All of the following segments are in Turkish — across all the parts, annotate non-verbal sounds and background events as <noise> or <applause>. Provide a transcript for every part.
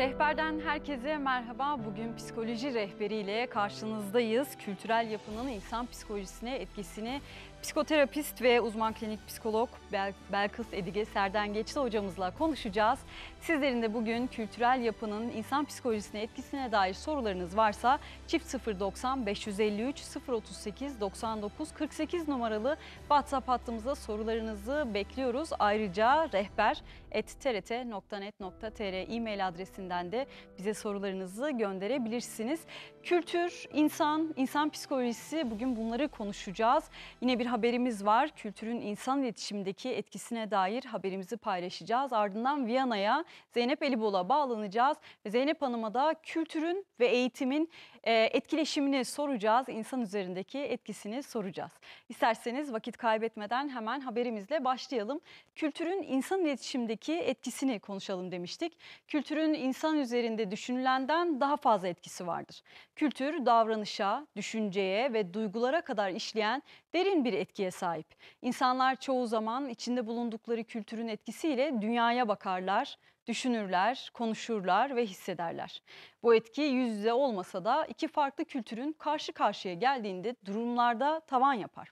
Rehberden herkese merhaba. Bugün psikoloji rehberiyle karşınızdayız. Kültürel yapının insan psikolojisine etkisini Psikoterapist ve uzman klinik psikolog Bel Belkıs Edige Serden Geçti hocamızla konuşacağız. Sizlerin de bugün kültürel yapının insan psikolojisine etkisine dair sorularınız varsa çift 090 553 038 99 48 numaralı WhatsApp hattımıza sorularınızı bekliyoruz. Ayrıca rehber trt.net.tr e-mail adresinden de bize sorularınızı gönderebilirsiniz. Kültür, insan, insan psikolojisi bugün bunları konuşacağız. Yine bir haberimiz var. Kültürün insan iletişimdeki etkisine dair haberimizi paylaşacağız. Ardından Viyana'ya Zeynep Elibol'a bağlanacağız. Ve Zeynep Hanım'a da kültürün ve eğitimin etkileşimini soracağız. insan üzerindeki etkisini soracağız. İsterseniz vakit kaybetmeden hemen haberimizle başlayalım. Kültürün insan iletişimdeki etkisini konuşalım demiştik. Kültürün insan üzerinde düşünülenden daha fazla etkisi vardır. Kültür davranışa, düşünceye ve duygulara kadar işleyen derin bir etkiye sahip. İnsanlar çoğu zaman içinde bulundukları kültürün etkisiyle dünyaya bakarlar, düşünürler, konuşurlar ve hissederler. Bu etki yüz yüze olmasa da iki farklı kültürün karşı karşıya geldiğinde durumlarda tavan yapar.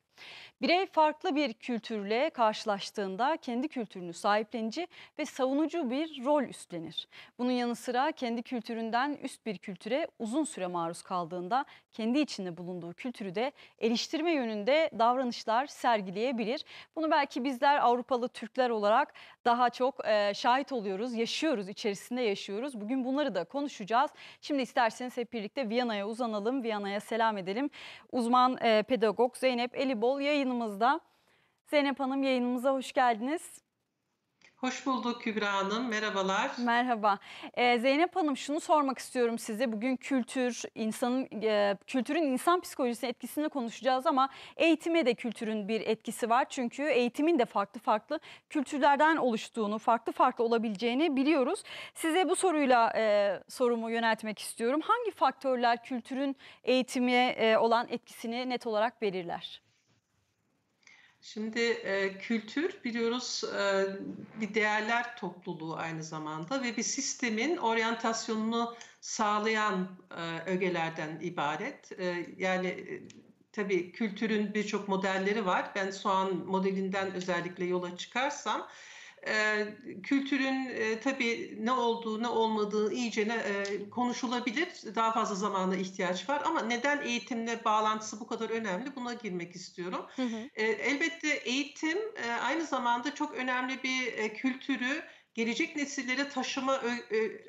Birey farklı bir kültürle karşılaştığında kendi kültürünü sahiplenici ve savunucu bir rol üstlenir. Bunun yanı sıra kendi kültüründen üst bir kültüre uzun süre maruz kaldığında kendi içinde bulunduğu kültürü de eleştirme yönünde davranışlar sergileyebilir. Bunu belki bizler Avrupalı Türkler olarak daha çok e, şahit oluyoruz, yaşıyoruz, içerisinde yaşıyoruz. Bugün bunları da konuşacağız. Şimdi isterseniz hep birlikte Viyana'ya uzanalım, Viyana'ya selam edelim. Uzman e, pedagog Zeynep Elibol bol yayınımızda. Zeynep Hanım yayınımıza hoş geldiniz. Hoş bulduk Kübra Hanım. Merhabalar. Merhaba. Ee, Zeynep Hanım şunu sormak istiyorum size. Bugün kültür, insanın e, kültürün insan psikolojisine etkisini konuşacağız ama eğitime de kültürün bir etkisi var. Çünkü eğitimin de farklı farklı kültürlerden oluştuğunu, farklı farklı olabileceğini biliyoruz. Size bu soruyla e, sorumu yöneltmek istiyorum. Hangi faktörler kültürün eğitime e, olan etkisini net olarak belirler? Şimdi e, kültür biliyoruz e, bir değerler topluluğu aynı zamanda ve bir sistemin oryantasyonunu sağlayan e, ögelerden ibaret. E, yani e, tabii kültürün birçok modelleri var. Ben soğan modelinden özellikle yola çıkarsam ee, kültürün e, tabii ne olduğu ne olmadığı iyice e, konuşulabilir. Daha fazla zamana ihtiyaç var ama neden eğitimle bağlantısı bu kadar önemli buna girmek istiyorum. Hı hı. E, elbette eğitim e, aynı zamanda çok önemli bir kültürü gelecek nesillere taşıma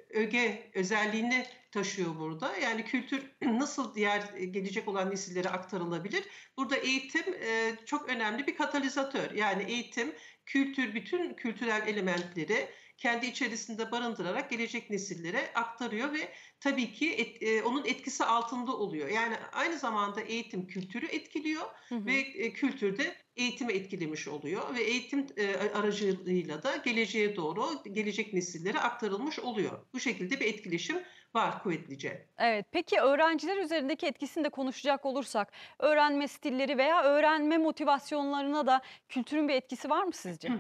öge özelliğini taşıyor burada. Yani kültür <clears throat> nasıl diğer e, gelecek olan nesillere aktarılabilir? Burada eğitim e, çok önemli bir katalizatör. Yani eğitim, kültür, bütün kültürel elementleri kendi içerisinde barındırarak gelecek nesillere aktarıyor ve tabii ki et, e, onun etkisi altında oluyor. Yani aynı zamanda eğitim kültürü etkiliyor hı hı. ve e, de eğitimi etkilemiş oluyor ve eğitim e, aracılığıyla da geleceğe doğru gelecek nesillere aktarılmış oluyor. Bu şekilde bir etkileşim var kuvvetlice. Evet peki öğrenciler üzerindeki etkisini de konuşacak olursak öğrenme stilleri veya öğrenme motivasyonlarına da kültürün bir etkisi var mı sizce? Hı.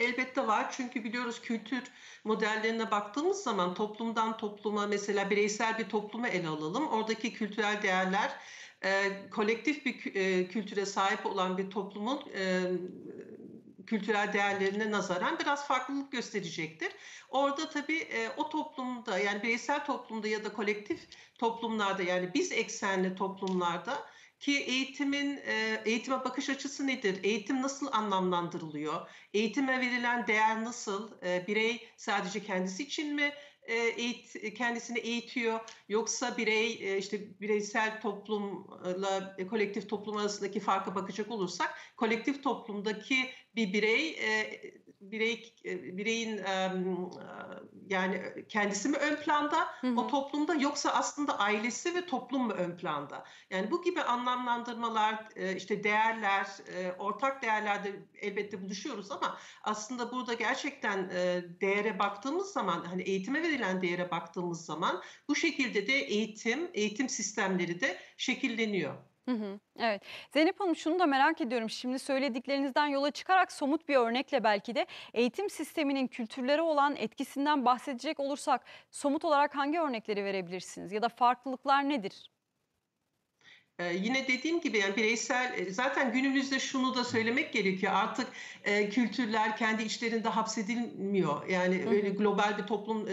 Elbette var çünkü biliyoruz kültür modellerine baktığımız zaman toplumdan topluma mesela bireysel bir topluma ele alalım. Oradaki kültürel değerler e, kolektif bir e, kültüre sahip olan bir toplumun e, kültürel değerlerine nazaran biraz farklılık gösterecektir. Orada tabii e, o toplumda yani bireysel toplumda ya da kolektif toplumlarda yani biz eksenli toplumlarda ki eğitimin e, eğitime bakış açısı nedir? Eğitim nasıl anlamlandırılıyor? Eğitime verilen değer nasıl? E, birey sadece kendisi için mi e, eğit kendisini eğitiyor yoksa birey e, işte bireysel toplumla kolektif toplum arasındaki farka bakacak olursak kolektif toplumdaki bir birey birey e, bireyin e, yani kendisi mi ön planda hı hı. o toplumda yoksa aslında ailesi ve toplum mu ön planda? Yani bu gibi anlamlandırmalar e, işte değerler ortak değerlerde elbette buluşuyoruz ama aslında burada gerçekten değere baktığımız zaman hani eğitime verilen değere baktığımız zaman bu şekilde de eğitim eğitim sistemleri de şekilleniyor. Hı hı, evet. Zeynep Hanım şunu da merak ediyorum. Şimdi söylediklerinizden yola çıkarak somut bir örnekle belki de eğitim sisteminin kültürlere olan etkisinden bahsedecek olursak somut olarak hangi örnekleri verebilirsiniz? Ya da farklılıklar nedir? Ee, yine dediğim gibi yani bireysel e, zaten günümüzde şunu da söylemek gerekiyor artık e, kültürler kendi içlerinde hapsedilmiyor yani öyle global bir toplum e,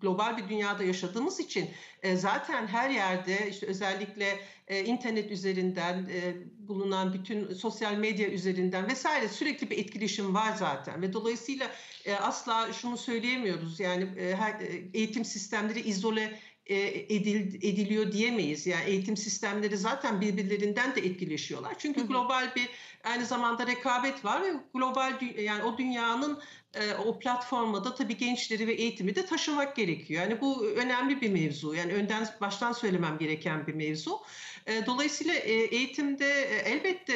global bir dünyada yaşadığımız için e, zaten her yerde işte özellikle e, internet üzerinden e, bulunan bütün sosyal medya üzerinden vesaire sürekli bir etkileşim var zaten ve dolayısıyla e, asla şunu söyleyemiyoruz yani e, her, e, eğitim sistemleri izole e, edil, ediliyor diyemeyiz. Yani eğitim sistemleri zaten birbirlerinden de etkileşiyorlar. Çünkü hı hı. global bir aynı zamanda rekabet var ve global yani o dünyanın e, o da tabii gençleri ve eğitimi de taşımak gerekiyor. Yani bu önemli bir mevzu. Yani önden baştan söylemem gereken bir mevzu. Ee, dolayısıyla e, eğitimde e, elbette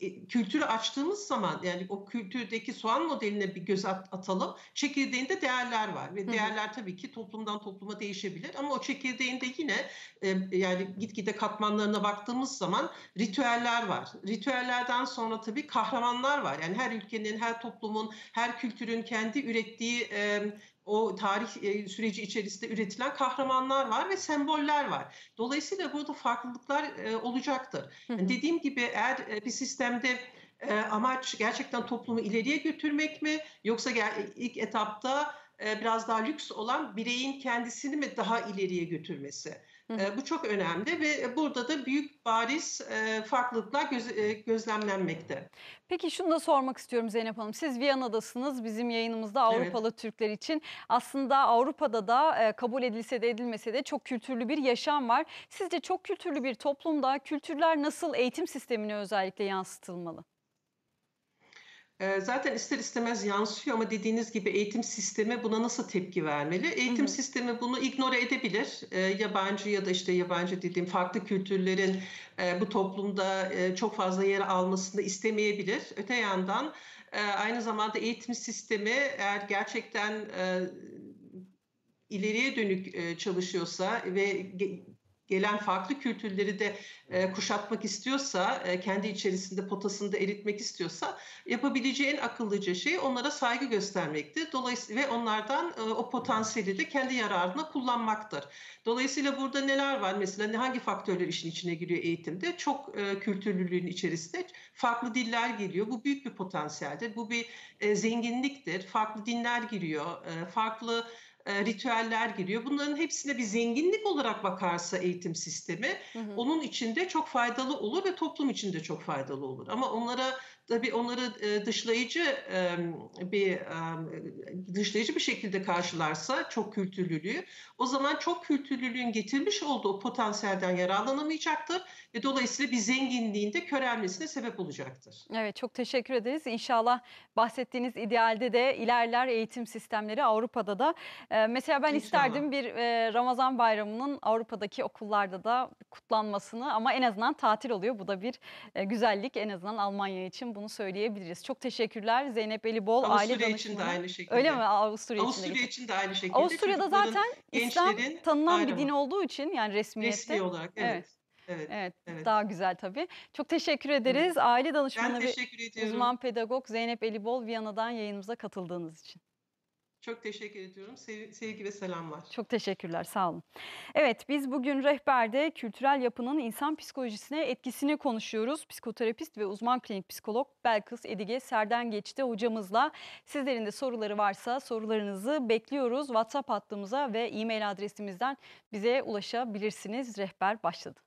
e, kültürü açtığımız zaman yani o kültürdeki soğan modeline bir göz atalım. Çekirdeğinde değerler var ve değerler tabii ki toplumdan topluma değişebilir ama o çekirdeğinde yine yani gitgide katmanlarına baktığımız zaman ritüeller var. Ritüellerden sonra tabii kahramanlar var. Yani her ülkenin, her toplumun, her kültürün kendi ürettiği o tarih e, süreci içerisinde üretilen kahramanlar var ve semboller var. Dolayısıyla burada farklılıklar e, olacaktır. Yani dediğim gibi eğer e, bir sistemde e, amaç gerçekten toplumu ileriye götürmek mi yoksa ilk etapta biraz daha lüks olan bireyin kendisini mi daha ileriye götürmesi? E, bu çok önemli ve e, burada da büyük bariz e, farklılıklar göz, e, gözlemlenmekte. Peki şunu da sormak istiyorum Zeynep Hanım. Siz Viyana'dasınız. Bizim yayınımızda Avrupalı evet. Türkler için aslında Avrupa'da da e, kabul edilse de edilmese de çok kültürlü bir yaşam var. Sizce çok kültürlü bir toplumda kültürler nasıl eğitim sistemine özellikle yansıtılmalı? Ee, zaten ister istemez yansıyor ama dediğiniz gibi eğitim sistemi buna nasıl tepki vermeli? Eğitim hı hı. sistemi bunu ignore edebilir. E, yabancı ya da işte yabancı dediğim farklı kültürlerin e, bu toplumda e, çok fazla yer almasını istemeyebilir. Öte yandan e, aynı zamanda eğitim sistemi eğer gerçekten e, ileriye dönük e, çalışıyorsa ve gelen farklı kültürleri de e, kuşatmak istiyorsa, e, kendi içerisinde potasında eritmek istiyorsa yapabileceği en akıllıca şey onlara saygı göstermektir. Dolayısıyla ve onlardan e, o potansiyeli de kendi yararına kullanmaktır. Dolayısıyla burada neler var? Mesela hangi faktörler işin içine giriyor eğitimde? Çok e, kültürlülüğün içerisinde farklı diller geliyor. Bu büyük bir potansiyeldir. Bu bir e, zenginliktir. Farklı dinler giriyor. E, farklı e, ritüeller giriyor. Bunların hepsine bir zenginlik olarak bakarsa eğitim sistemi hı hı. onun içinde çok faydalı olur ve toplum için de çok faydalı olur. Ama onlara tabii onları e, dışlayıcı e, bir e, dışlayıcı bir şekilde karşılarsa çok kültürlülüğü o zaman çok kültürlülüğün getirmiş olduğu potansiyelden yararlanamayacaktır ve dolayısıyla bir zenginliğinde körelmesine sebep olacaktır. Evet çok teşekkür ederiz. İnşallah bahsettiğiniz idealde de ilerler eğitim sistemleri Avrupa'da da. Mesela ben İnşallah. isterdim bir Ramazan bayramının Avrupa'daki okullarda da kutlanmasını ama en azından tatil oluyor. Bu da bir güzellik en azından Almanya için bunu söyleyebiliriz. Çok teşekkürler Zeynep Elibol Avusturya aile danışmanı. için de aynı şekilde. Öyle mi? Avusturya, Avusturya için de, için de aynı şekilde. Avusturya'da zaten İslam tanınan bir din olduğu için yani resmiyette. Resmi olarak evet. evet. Evet, evet, evet. Daha güzel tabii. Çok teşekkür ederiz. Evet. Aile danışmanı ve uzman pedagog Zeynep Elibol Viyana'dan yayınımıza katıldığınız için. Çok teşekkür ediyorum. sevgi ve selamlar. Çok teşekkürler. Sağ olun. Evet biz bugün rehberde kültürel yapının insan psikolojisine etkisini konuşuyoruz. Psikoterapist ve uzman klinik psikolog Belkıs Edige Serden Geçti hocamızla. Sizlerin de soruları varsa sorularınızı bekliyoruz. WhatsApp hattımıza ve e-mail adresimizden bize ulaşabilirsiniz. Rehber başladı.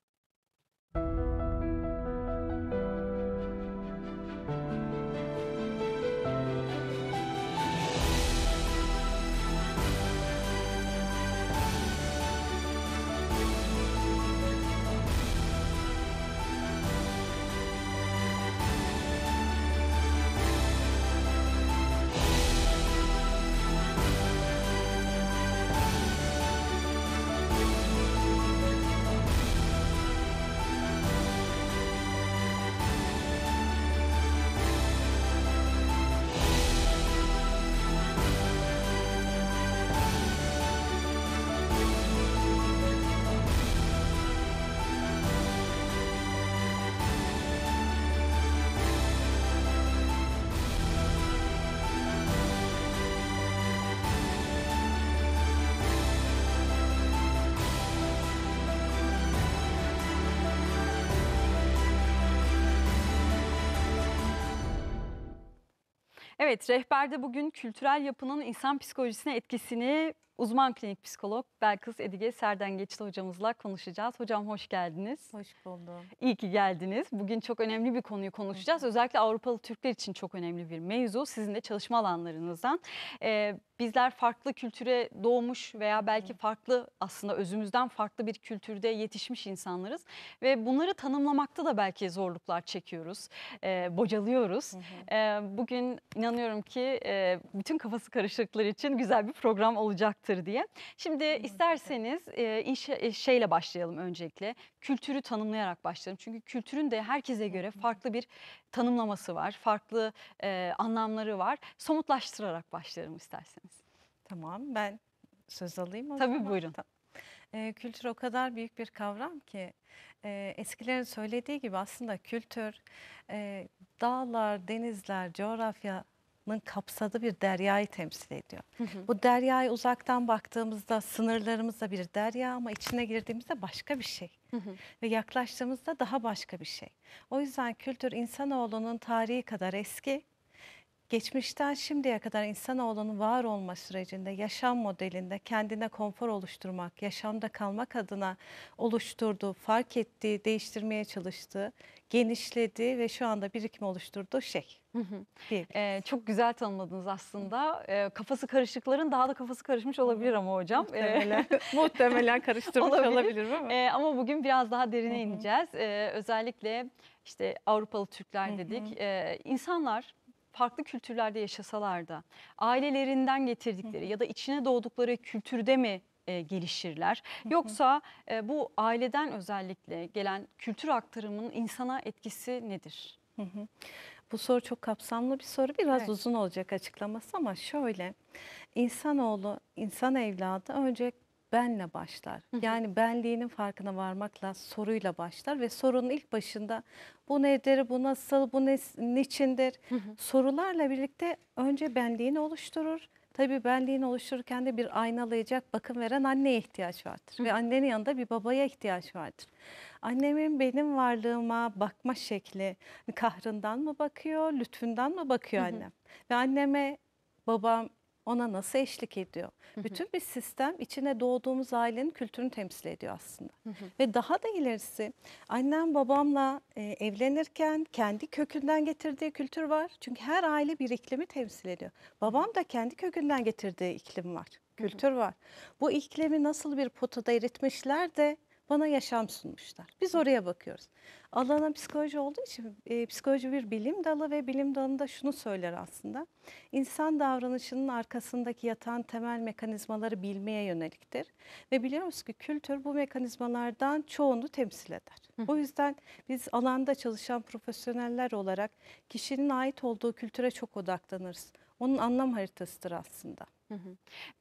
Evet, rehberde bugün kültürel yapının insan psikolojisine etkisini Uzman klinik psikolog Belkıs Edige Serden Serdengeçli hocamızla konuşacağız. Hocam hoş geldiniz. Hoş buldum. İyi ki geldiniz. Bugün çok önemli bir konuyu konuşacağız. Özellikle Avrupalı Türkler için çok önemli bir mevzu. Sizin de çalışma alanlarınızdan. Ee, bizler farklı kültüre doğmuş veya belki farklı aslında özümüzden farklı bir kültürde yetişmiş insanlarız. Ve bunları tanımlamakta da belki zorluklar çekiyoruz, e, bocalıyoruz. Hı ee, bugün inanıyorum ki e, bütün kafası karışıklar için güzel bir program olacak olacaktır diye. Şimdi isterseniz e, inşa, e, şeyle başlayalım öncelikle. Kültürü tanımlayarak başlayalım. Çünkü kültürün de herkese göre farklı bir tanımlaması var. Farklı e, anlamları var. Somutlaştırarak başlayalım isterseniz. Tamam ben söz alayım o Tabii zaman. buyurun. E, kültür o kadar büyük bir kavram ki e, eskilerin söylediği gibi aslında kültür e, dağlar, denizler, coğrafya Avrupa'nın kapsadığı bir deryayı temsil ediyor. Hı hı. Bu deryayı uzaktan baktığımızda sınırlarımızda bir derya ama içine girdiğimizde başka bir şey. Hı hı. Ve yaklaştığımızda daha başka bir şey. O yüzden kültür insanoğlunun tarihi kadar eski geçmişten şimdiye kadar insanoğlunun var olma sürecinde, yaşam modelinde kendine konfor oluşturmak, yaşamda kalmak adına oluşturduğu, fark ettiği, değiştirmeye çalıştığı, genişlediği ve şu anda birikim oluşturduğu şey. Ee, çok güzel tanımladınız aslında. Ee, kafası karışıkların daha da kafası karışmış olabilir ama hocam. Muhtemelen, <laughs> muhtemelen karıştırmış olabilir, olabilir ama. Ee, ama bugün biraz daha derine ineceğiz. Ee, özellikle işte Avrupalı Türkler dedik. Hı Ee, insanlar farklı kültürlerde yaşasalar da ailelerinden getirdikleri ya da içine doğdukları kültürde mi e, gelişirler. Yoksa e, bu aileden özellikle gelen kültür aktarımının insana etkisi nedir? Bu soru çok kapsamlı bir soru. Biraz evet. uzun olacak açıklaması ama şöyle. İnsanoğlu, insan evladı önce benle başlar. Yani benliğinin farkına varmakla soruyla başlar ve sorunun ilk başında bu nedir, bu nasıl, bu ne, niçindir sorularla birlikte önce benliğini oluşturur. Tabii benliğini oluştururken de bir aynalayacak bakım veren anneye ihtiyaç vardır. Ve annenin yanında bir babaya ihtiyaç vardır. Annemin benim varlığıma bakma şekli hani kahrından mı bakıyor, lütfünden mi bakıyor annem? Ve anneme babam ona nasıl eşlik ediyor? Hı hı. Bütün bir sistem içine doğduğumuz ailenin kültürünü temsil ediyor aslında. Hı hı. Ve daha da ilerisi annem babamla e, evlenirken kendi kökünden getirdiği kültür var. Çünkü her aile bir iklimi temsil ediyor. Babam da kendi kökünden getirdiği iklim var, kültür var. Bu iklimi nasıl bir potada eritmişler de bana yaşam sunmuşlar. Biz oraya bakıyoruz. Alana psikoloji olduğu için e, psikoloji bir bilim dalı ve bilim dalında şunu söyler aslında. İnsan davranışının arkasındaki yatan temel mekanizmaları bilmeye yöneliktir. Ve biliyoruz ki kültür bu mekanizmalardan çoğunu temsil eder. Hı hı. O yüzden biz alanda çalışan profesyoneller olarak kişinin ait olduğu kültüre çok odaklanırız. Onun anlam haritasıdır aslında. Hı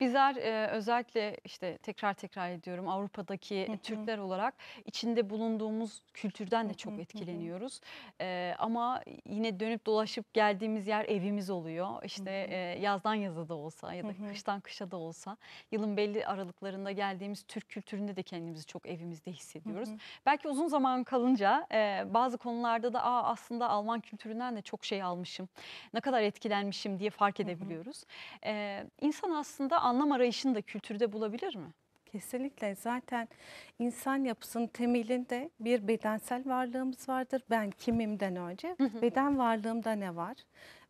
Bizler e, özellikle işte tekrar tekrar ediyorum Avrupa'daki hı hı. Türkler olarak içinde bulunduğumuz kültürden de çok hı hı. etkileniyoruz. E, ama yine dönüp dolaşıp geldiğimiz yer evimiz oluyor. İşte hı hı. E, yazdan yaza da olsa ya da hı hı. kıştan kışa da olsa yılın belli aralıklarında geldiğimiz Türk kültüründe de kendimizi çok evimizde hissediyoruz. Hı hı. Belki uzun zaman kalınca e, bazı konularda da Aa, aslında Alman kültüründen de çok şey almışım. Ne kadar etkilenmişim diye fark edebiliyoruz. Hı hı. E, insan aslında anlam arayışını da kültürde bulabilir mi? Kesinlikle zaten insan yapısının temelinde bir bedensel varlığımız vardır. Ben kimimden önce hı hı. beden varlığımda ne var?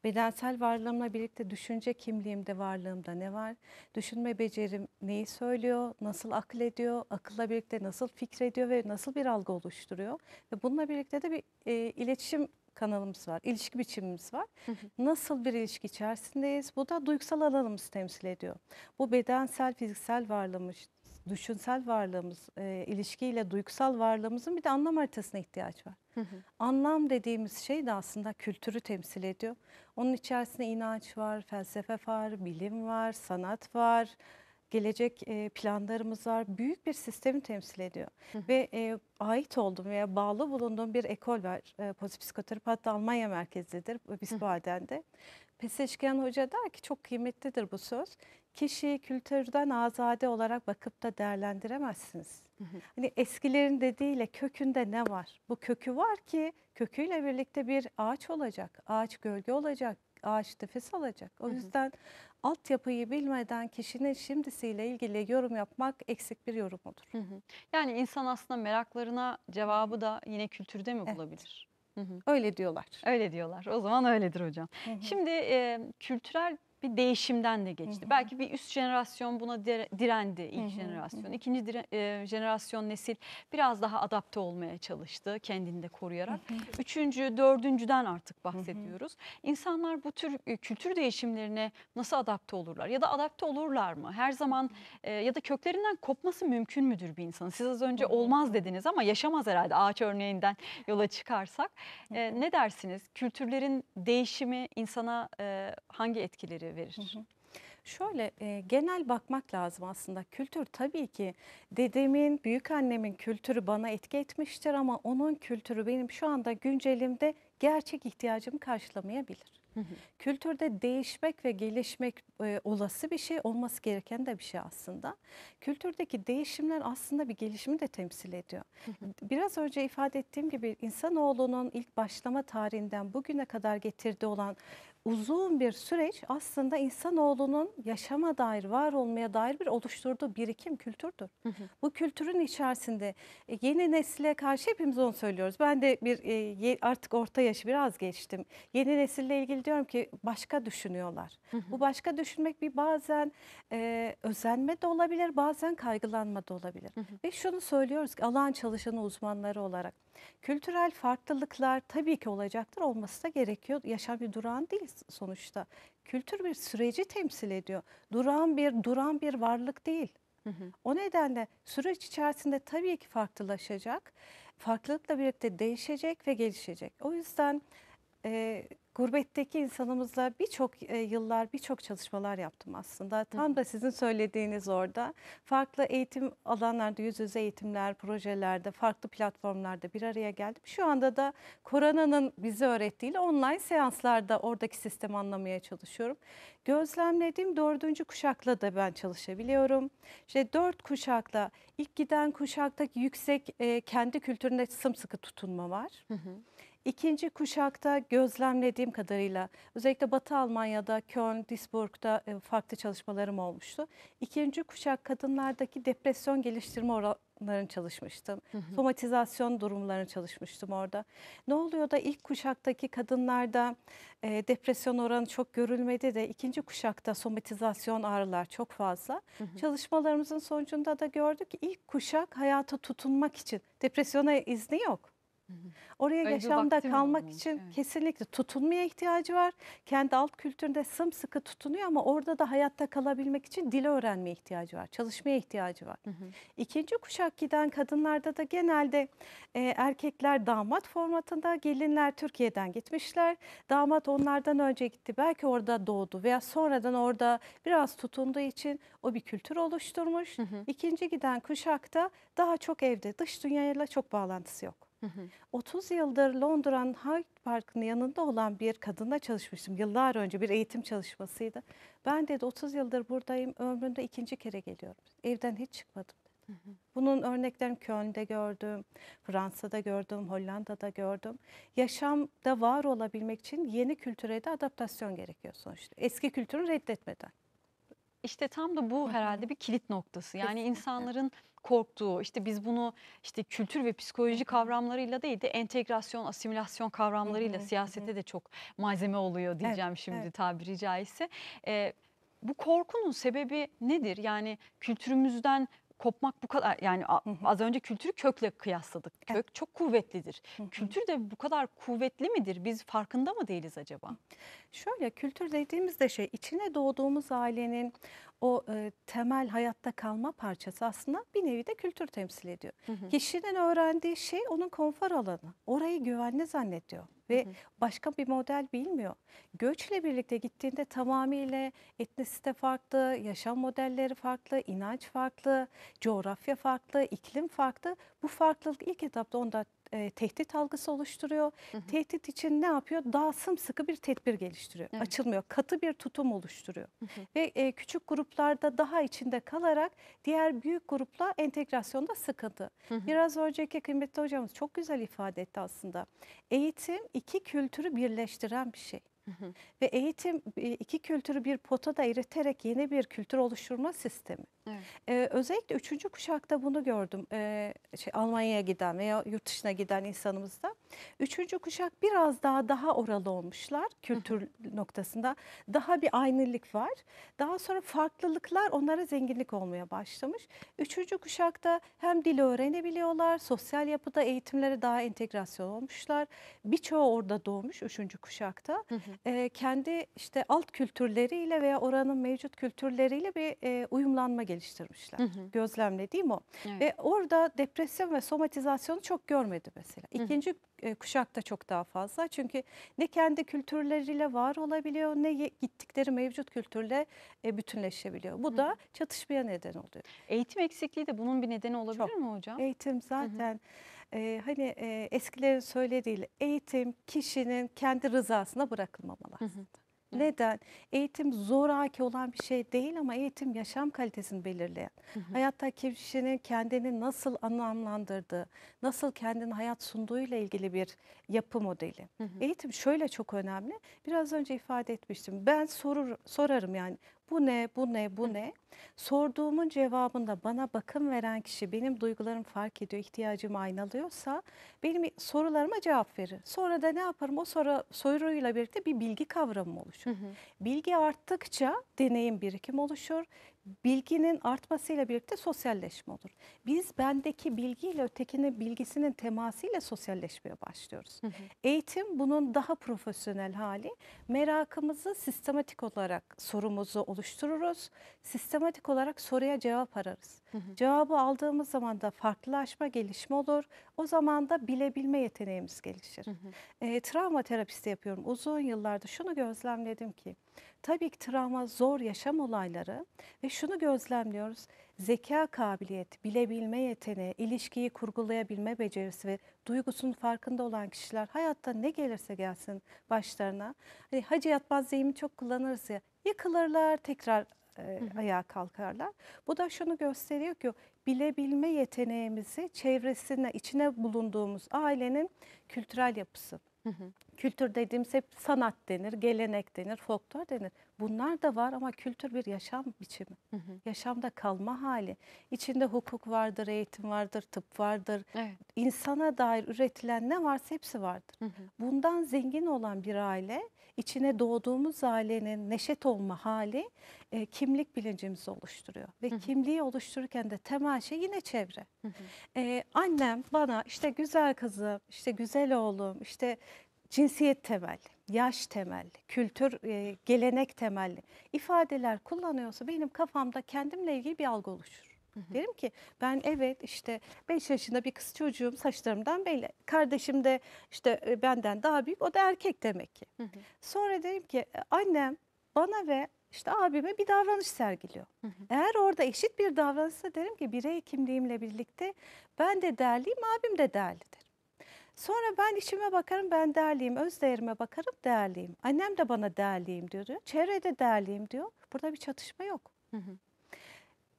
Bedensel varlığımla birlikte düşünce kimliğimde varlığımda ne var? Düşünme becerim neyi söylüyor, nasıl akıl ediyor, akılla birlikte nasıl fikrediyor ve nasıl bir algı oluşturuyor? Ve bununla birlikte de bir e, iletişim kanalımız var, ilişki biçimimiz var. Nasıl bir ilişki içerisindeyiz? Bu da duygusal alanımızı temsil ediyor. Bu bedensel, fiziksel varlığımız, düşünsel varlığımız, e, ilişkiyle duygusal varlığımızın bir de anlam haritasına ihtiyaç var. Anlam dediğimiz şey de aslında kültürü temsil ediyor. Onun içerisinde inanç var, felsefe var, bilim var, sanat var, gelecek planlarımız var. Büyük bir sistemi temsil ediyor. Hı. Ve e, ait olduğum veya bağlı bulunduğum bir ekol var. E, pozitif psikoterapi hatta Almanya merkezlidir. Bisbaden'de. Peseşkiyan Hoca der ki çok kıymetlidir bu söz. Kişiyi kültürden azade olarak bakıp da değerlendiremezsiniz. Hı hı. Hani eskilerin dediğiyle kökünde ne var? Bu kökü var ki köküyle birlikte bir ağaç olacak, ağaç gölge olacak, ağaç nefes alacak. O yüzden altyapıyı bilmeden kişinin şimdisiyle ilgili yorum yapmak eksik bir yorum olur. Hı hı. Yani insan aslında meraklarına cevabı da yine kültürde mi evet. bulabilir? Hı hı. Öyle diyorlar. Öyle diyorlar. O zaman öyledir hocam. Hı hı. Şimdi e, kültürel bir değişimden de geçti. Hı hı. Belki bir üst jenerasyon buna direndi ilk hı hı. jenerasyon. İkinci dire, e, jenerasyon nesil biraz daha adapte olmaya çalıştı kendini de koruyarak. Hı hı. Üçüncü, dördüncüden artık bahsediyoruz. Hı hı. İnsanlar bu tür e, kültür değişimlerine nasıl adapte olurlar ya da adapte olurlar mı? Her zaman e, ya da köklerinden kopması mümkün müdür bir insanın? Siz az önce hı hı. olmaz dediniz ama yaşamaz herhalde ağaç örneğinden yola çıkarsak. E, ne dersiniz? Kültürlerin değişimi insana e, hangi etkileri verir? Hı hı. Şöyle e, genel bakmak lazım aslında. Kültür tabii ki dedemin, büyük annemin kültürü bana etki etmiştir ama onun kültürü benim şu anda güncelimde gerçek ihtiyacımı karşılamayabilir. Hı hı. Kültürde değişmek ve gelişmek e, olası bir şey olması gereken de bir şey aslında. Kültürdeki değişimler aslında bir gelişimi de temsil ediyor. Hı hı. Biraz önce ifade ettiğim gibi insanoğlunun ilk başlama tarihinden bugüne kadar getirdiği olan uzun bir süreç aslında insanoğlunun yaşama dair, var olmaya dair bir oluşturduğu birikim kültürdür. Hı hı. Bu kültürün içerisinde e, yeni nesile karşı hepimiz onu söylüyoruz. Ben de bir e, artık orta yaşı biraz geçtim. Yeni nesille ilgili diyorum ki başka düşünüyorlar. Hı hı. Bu başka düşünmek bir bazen e, özenme de olabilir, bazen kaygılanma da olabilir. Hı hı. Ve şunu söylüyoruz ki Allah'ın çalışanı uzmanları olarak Kültürel farklılıklar tabii ki olacaktır. Olması da gerekiyor. Yaşam bir durağın değil sonuçta. Kültür bir süreci temsil ediyor. Durağın bir duran bir varlık değil. Hı hı. O nedenle süreç içerisinde tabii ki farklılaşacak. Farklılıkla birlikte değişecek ve gelişecek. O yüzden e, gurbetteki insanımızla birçok e, yıllar, birçok çalışmalar yaptım aslında. Tam da sizin söylediğiniz orada. Farklı eğitim alanlarda, yüz yüze eğitimler, projelerde, farklı platformlarda bir araya geldim. Şu anda da koronanın bize öğrettiğiyle online seanslarda oradaki sistemi anlamaya çalışıyorum. Gözlemlediğim dördüncü kuşakla da ben çalışabiliyorum. İşte dört kuşakla, ilk giden kuşaktaki yüksek e, kendi kültürüne sımsıkı tutunma var. Hı hı. İkinci kuşakta gözlemlediğim kadarıyla özellikle Batı Almanya'da, Köln, Duisburg'da e, farklı çalışmalarım olmuştu. İkinci kuşak kadınlardaki depresyon geliştirme oranlarını çalışmıştım. Somatizasyon durumlarını çalışmıştım orada. Ne oluyor da ilk kuşaktaki kadınlarda e, depresyon oranı çok görülmedi de ikinci kuşakta somatizasyon ağrılar çok fazla. Çalışmalarımızın sonucunda da gördük ki ilk kuşak hayata tutunmak için depresyona izni yok. Oraya yaşamda kalmak için evet. kesinlikle tutunmaya ihtiyacı var. Kendi alt kültüründe sımsıkı tutunuyor ama orada da hayatta kalabilmek için dil öğrenmeye ihtiyacı var. Çalışmaya ihtiyacı var. İkinci kuşak giden kadınlarda da genelde e, erkekler damat formatında, gelinler Türkiye'den gitmişler. Damat onlardan önce gitti. Belki orada doğdu veya sonradan orada biraz tutunduğu için o bir kültür oluşturmuş. İkinci giden kuşakta daha çok evde. Dış dünyayla çok bağlantısı yok. 30 yıldır Londra'nın Hyde Park'ın yanında olan bir kadınla çalışmıştım. Yıllar önce bir eğitim çalışmasıydı. Ben dedi 30 yıldır buradayım, ömrümde ikinci kere geliyorum. Evden hiç çıkmadım. Bunun örneklerini Köln'de gördüm, Fransa'da gördüm, Hollanda'da gördüm. Yaşamda var olabilmek için yeni kültüre de adaptasyon gerekiyor sonuçta. Eski kültürü reddetmeden. İşte tam da bu herhalde bir kilit noktası. Yani insanların korktuğu, işte biz bunu işte kültür ve psikoloji kavramlarıyla değil de entegrasyon, asimilasyon kavramlarıyla siyasete de çok malzeme oluyor diyeceğim evet, şimdi evet. tabiri caizse. Ee, bu korkunun sebebi nedir? Yani kültürümüzden kopmak bu kadar yani az önce kültürü kökle kıyasladık. Kök evet. çok kuvvetlidir. Kültür de bu kadar kuvvetli midir? Biz farkında mı değiliz acaba? Şöyle kültür dediğimizde şey içine doğduğumuz ailenin o e, temel hayatta kalma parçası aslında bir nevi de kültür temsil ediyor. Hı hı. Kişinin öğrendiği şey onun konfor alanı. Orayı güvenli zannediyor ve hı hı. başka bir model bilmiyor. Göçle birlikte gittiğinde tamamıyla etnisite farklı, yaşam modelleri farklı, inanç farklı, coğrafya farklı, iklim farklı. Bu farklılık ilk etapta onda e, tehdit algısı oluşturuyor. Hı hı. Tehdit için ne yapıyor? Daha sımsıkı bir tedbir geliştiriyor. Evet. Açılmıyor. Katı bir tutum oluşturuyor. Hı hı. Ve e, küçük gruplarda daha içinde kalarak diğer büyük grupla entegrasyonda sıkıntı. Hı hı. Biraz önceki kıymetli hocamız çok güzel ifade etti aslında. Eğitim iki kültürü birleştiren bir şey. Hı hı. Ve eğitim e, iki kültürü bir potada eriterek yeni bir kültür oluşturma sistemi. Evet. Ee, özellikle üçüncü kuşakta bunu gördüm. Ee, şey, Almanya'ya giden veya yurt dışına giden insanımızda. Üçüncü kuşak biraz daha daha oralı olmuşlar kültür hı hı. noktasında. Daha bir aynılık var. Daha sonra farklılıklar onlara zenginlik olmaya başlamış. Üçüncü kuşakta hem dil öğrenebiliyorlar, sosyal yapıda eğitimlere daha entegrasyon olmuşlar. Birçoğu orada doğmuş üçüncü kuşakta. Hı hı e, kendi işte alt kültürleriyle veya oranın mevcut kültürleriyle bir e, uyumlanma geliştirmişler. Hı hı. Gözlemlediğim o. Evet. Ve orada depresyon ve somatizasyonu çok görmedi mesela. İkinci hı hı. E, kuşakta çok daha fazla. Çünkü ne kendi kültürleriyle var olabiliyor ne gittikleri mevcut kültürle e, bütünleşebiliyor. Bu hı hı. da çatışmaya neden oluyor. Eğitim eksikliği de bunun bir nedeni olabilir çok. mi hocam? Eğitim zaten... Hı hı e, hani e, eskilerin söylediği eğitim kişinin kendi rızasına bırakılmamalı Hı hı. Neden? Eğitim zoraki olan bir şey değil ama eğitim yaşam kalitesini belirleyen. Hı hı. Hayatta kişinin kendini nasıl anlamlandırdığı, nasıl kendini hayat sunduğuyla ilgili bir yapı modeli. Hı hı. Eğitim şöyle çok önemli. Biraz önce ifade etmiştim. Ben sorur, sorarım yani bu ne, bu ne, bu ne? Sorduğumun cevabında bana bakım veren kişi benim duygularım fark ediyor, ihtiyacımı aynalıyorsa benim sorularıma cevap verir. Sonra da ne yaparım? O soru, soruyla birlikte bir bilgi kavramı oluşur. Hı hı. Bilgi arttıkça deneyim birikim oluşur bilginin artmasıyla birlikte sosyalleşme olur. Biz bendeki bilgiyle ötekinin bilgisinin temasıyla sosyalleşmeye başlıyoruz. Hı hı. Eğitim bunun daha profesyonel hali. Merakımızı sistematik olarak sorumuzu oluştururuz. Sistematik olarak soruya cevap ararız. Hı hı. Cevabı aldığımız zaman da farklılaşma, gelişme olur. O zaman da bilebilme yeteneğimiz gelişir. Hı hı. E, travma terapisti yapıyorum. Uzun yıllarda şunu gözlemledim ki Tabii ki travma zor yaşam olayları ve şunu gözlemliyoruz. Zeka kabiliyet, bilebilme yeteneği, ilişkiyi kurgulayabilme becerisi ve duygusunun farkında olan kişiler hayatta ne gelirse gelsin başlarına. Hani hacı yatmaz deyimi çok kullanırız ya yıkılırlar tekrar e, ayağa kalkarlar. Bu da şunu gösteriyor ki bilebilme yeteneğimizi çevresine, içine bulunduğumuz ailenin kültürel yapısı. Hı hı. Kültür dediğimiz hep sanat denir, gelenek denir, folklor denir. Bunlar da var ama kültür bir yaşam biçimi. Hı hı. Yaşamda kalma hali. İçinde hukuk vardır, eğitim vardır, tıp vardır. Evet. İnsana dair üretilen ne varsa hepsi vardır. Hı hı. Bundan zengin olan bir aile içine doğduğumuz ailenin neşet olma hali e, kimlik bilincimizi oluşturuyor. Ve hı hı. kimliği oluştururken de temel şey yine çevre. Hı hı. E, annem bana işte güzel kızım, işte güzel oğlum, işte cinsiyet temelli, yaş temelli, kültür, e, gelenek temelli ifadeler kullanıyorsa benim kafamda kendimle ilgili bir algı oluşur. Derim ki ben evet işte 5 yaşında bir kız çocuğum saçlarımdan belli. Kardeşim de işte e, benden daha büyük o da erkek demek ki. Hı hı. Sonra derim ki e, annem bana ve işte abime bir davranış sergiliyor. Hı hı. Eğer orada eşit bir davranışsa derim ki birey kimliğimle birlikte ben de değerliyim abim de değerlidir. Sonra ben içime bakarım ben değerliyim, öz değerime bakarım değerliyim. Annem de bana değerliyim diyor, çevrede değerliyim diyor. Burada bir çatışma yok. Hı hı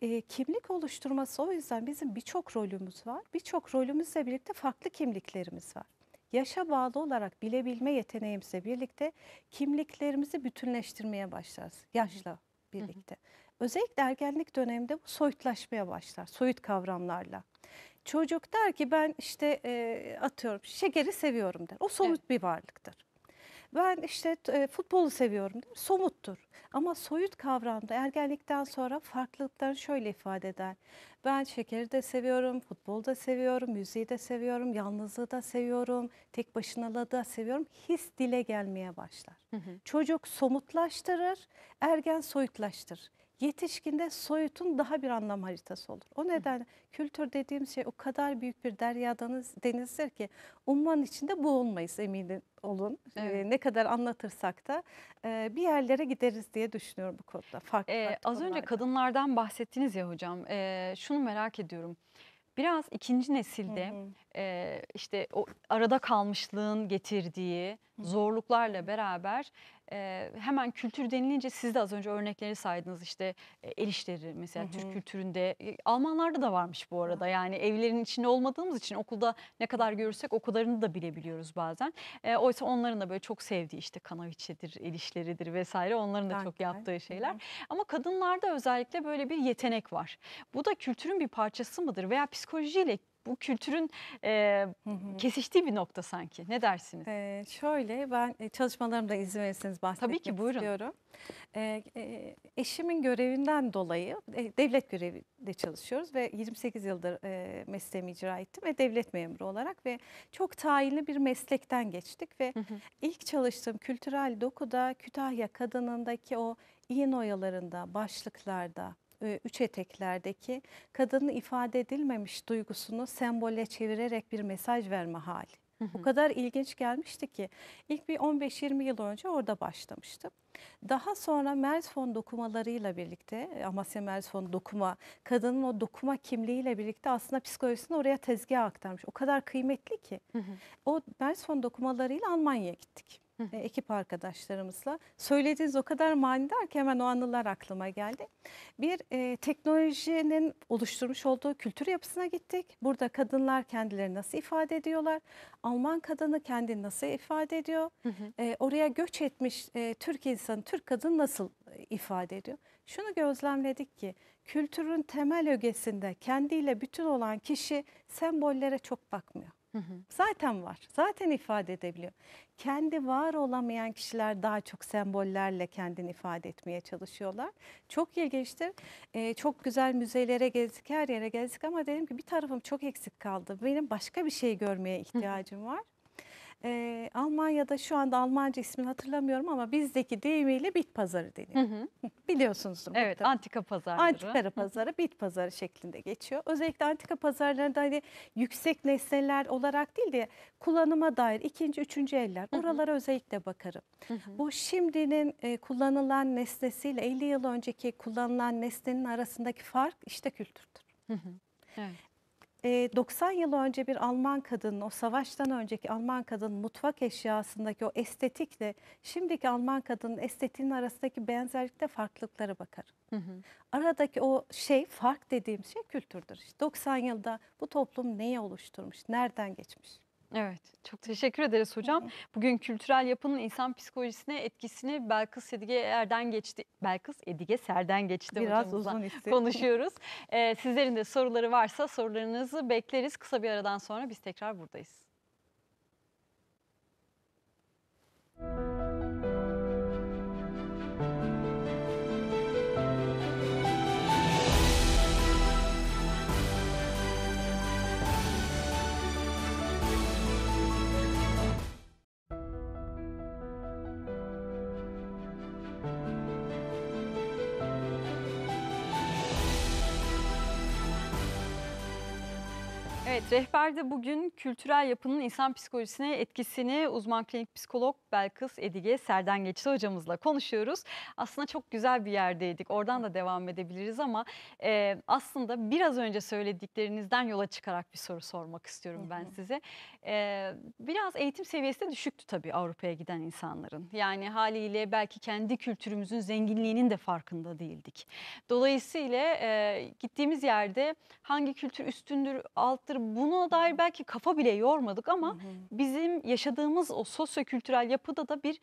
e, kimlik oluşturması o yüzden bizim birçok rolümüz var. Birçok rolümüzle birlikte farklı kimliklerimiz var. Yaşa bağlı olarak bilebilme yeteneğimizle birlikte kimliklerimizi bütünleştirmeye başlarız yaşla birlikte. Hı hı. Özellikle ergenlik döneminde bu soyutlaşmaya başlar soyut kavramlarla. Çocuk der ki ben işte e, atıyorum şekeri seviyorum der. O somut evet. bir varlıktır ben işte e, futbolu seviyorum değil mi? somuttur. Ama soyut kavramda ergenlikten sonra farklılıkları şöyle ifade eder. Ben şekeri de seviyorum, futbolu da seviyorum, müziği de seviyorum, yalnızlığı da seviyorum, tek başınalığı da seviyorum. His dile gelmeye başlar. Hı hı. Çocuk somutlaştırır, ergen soyutlaştırır yetişkinde soyutun daha bir anlam haritası olur. O nedenle Hı. kültür dediğim şey o kadar büyük bir deryadanız denizdir ki ummanın içinde boğulmayız emin olun. Ee, evet. Ee, ne kadar anlatırsak da e, bir yerlere gideriz diye düşünüyorum bu konuda. Farklı, ee, farklı az konularda. önce kadınlardan bahsettiniz ya hocam. E, şunu merak ediyorum. Biraz ikinci nesilde hı hı. E, işte o arada kalmışlığın getirdiği hı hı. zorluklarla beraber e, hemen kültür denilince siz de az önce örnekleri saydınız işte e, el işleri mesela hı hı. Türk kültüründe e, Almanlarda da varmış bu arada yani evlerin içinde olmadığımız için okulda ne kadar görürsek o kadarını da bilebiliyoruz bazen. E, oysa onların da böyle çok sevdiği işte kanaviçedir, el işleridir vesaire onların da Danker. çok yaptığı şeyler. Hı hı. Ama kadınlarda özellikle böyle bir yetenek var. Bu da kültürün bir parçası mıdır veya psikolojiyle bu kültürün e, kesiştiği bir nokta sanki. Ne dersiniz? Ee, şöyle ben e, çalışmalarımda izin verirseniz bahsetmek Tabii ki buyurun. istiyorum. Ee, e, eşimin görevinden dolayı e, devlet görevinde çalışıyoruz ve 28 yıldır e, mesleğimi icra ettim ve devlet memuru olarak ve çok tayinli bir meslekten geçtik ve hı hı. ilk çalıştığım kültürel dokuda Kütahya kadınındaki o İğne oyalarında, başlıklarda, e, üç eteklerdeki kadının ifade edilmemiş duygusunu sembole çevirerek bir mesaj verme hali. Hı O kadar ilginç gelmişti ki ilk bir 15-20 yıl önce orada başlamıştım. Daha sonra Merzfon dokumalarıyla birlikte e, Amasya Merzfon dokuma kadının o dokuma kimliğiyle birlikte aslında psikolojisini oraya tezgah aktarmış. O kadar kıymetli ki. O Merzfon dokumalarıyla Almanya'ya gittik. E, ekip arkadaşlarımızla. Söylediğiniz o kadar manidar ki hemen o anılar aklıma geldi. Bir e, teknolojinin oluşturmuş olduğu kültür yapısına gittik. Burada kadınlar kendileri nasıl ifade ediyorlar? Alman kadını kendini nasıl ifade ediyor? Hı hı. E, oraya göç etmiş e, Türk insanı, Türk kadın nasıl e, ifade ediyor? Şunu gözlemledik ki kültürün temel ögesinde kendiyle bütün olan kişi sembollere çok bakmıyor. Zaten var. Zaten ifade edebiliyor. Kendi var olamayan kişiler daha çok sembollerle kendini ifade etmeye çalışıyorlar. Çok ilginçtir. Ee, çok güzel müzelere gezdik, her yere gezdik ama dedim ki bir tarafım çok eksik kaldı. Benim başka bir şey görmeye ihtiyacım var. E, Almanya'da şu anda Almanca ismini hatırlamıyorum ama bizdeki deyimiyle bit pazarı deniyor. Hı hı. <laughs> Biliyorsunuzdur. Evet muhtemelen. antika pazarı. Antika pazarı, bit pazarı şeklinde geçiyor. Özellikle antika pazarlarında hani yüksek nesneler olarak değil de kullanıma dair ikinci, üçüncü eller oralara hı hı. özellikle bakarım. Hı hı. Bu şimdinin e, kullanılan nesnesiyle 50 yıl önceki kullanılan nesnenin arasındaki fark işte kültürdür. Hı hı. Evet. 90 yıl önce bir Alman kadının, o savaştan önceki Alman kadının mutfak eşyasındaki o estetikle şimdiki Alman kadının estetiğinin arasındaki benzerlikte farklılıklara bakarım. Hı hı. Aradaki o şey, fark dediğim şey kültürdür. İşte 90 yılda bu toplum neyi oluşturmuş, nereden geçmiş? Evet, çok teşekkür ederiz hocam. Bugün kültürel yapının insan psikolojisine etkisini Belkıs Edige Erden geçti. Belkıs Edige Serden geçti Biraz uzun isim. konuşuyoruz. <laughs> ee, sizlerin de soruları varsa sorularınızı bekleriz. Kısa bir aradan sonra biz tekrar buradayız. Müzik Evet, rehberde bugün kültürel yapının insan psikolojisine etkisini uzman klinik psikolog Belkıs Edige Serden Geçti hocamızla konuşuyoruz. Aslında çok güzel bir yerdeydik. Oradan da devam edebiliriz ama e, aslında biraz önce söylediklerinizden yola çıkarak bir soru sormak istiyorum ben size. E, biraz eğitim seviyesi de düşüktü tabii Avrupa'ya giden insanların. Yani haliyle belki kendi kültürümüzün zenginliğinin de farkında değildik. Dolayısıyla e, gittiğimiz yerde hangi kültür üstündür, alttır, buna dair belki kafa bile yormadık ama hı hı. bizim yaşadığımız o sosyo-kültürel yapıda da bir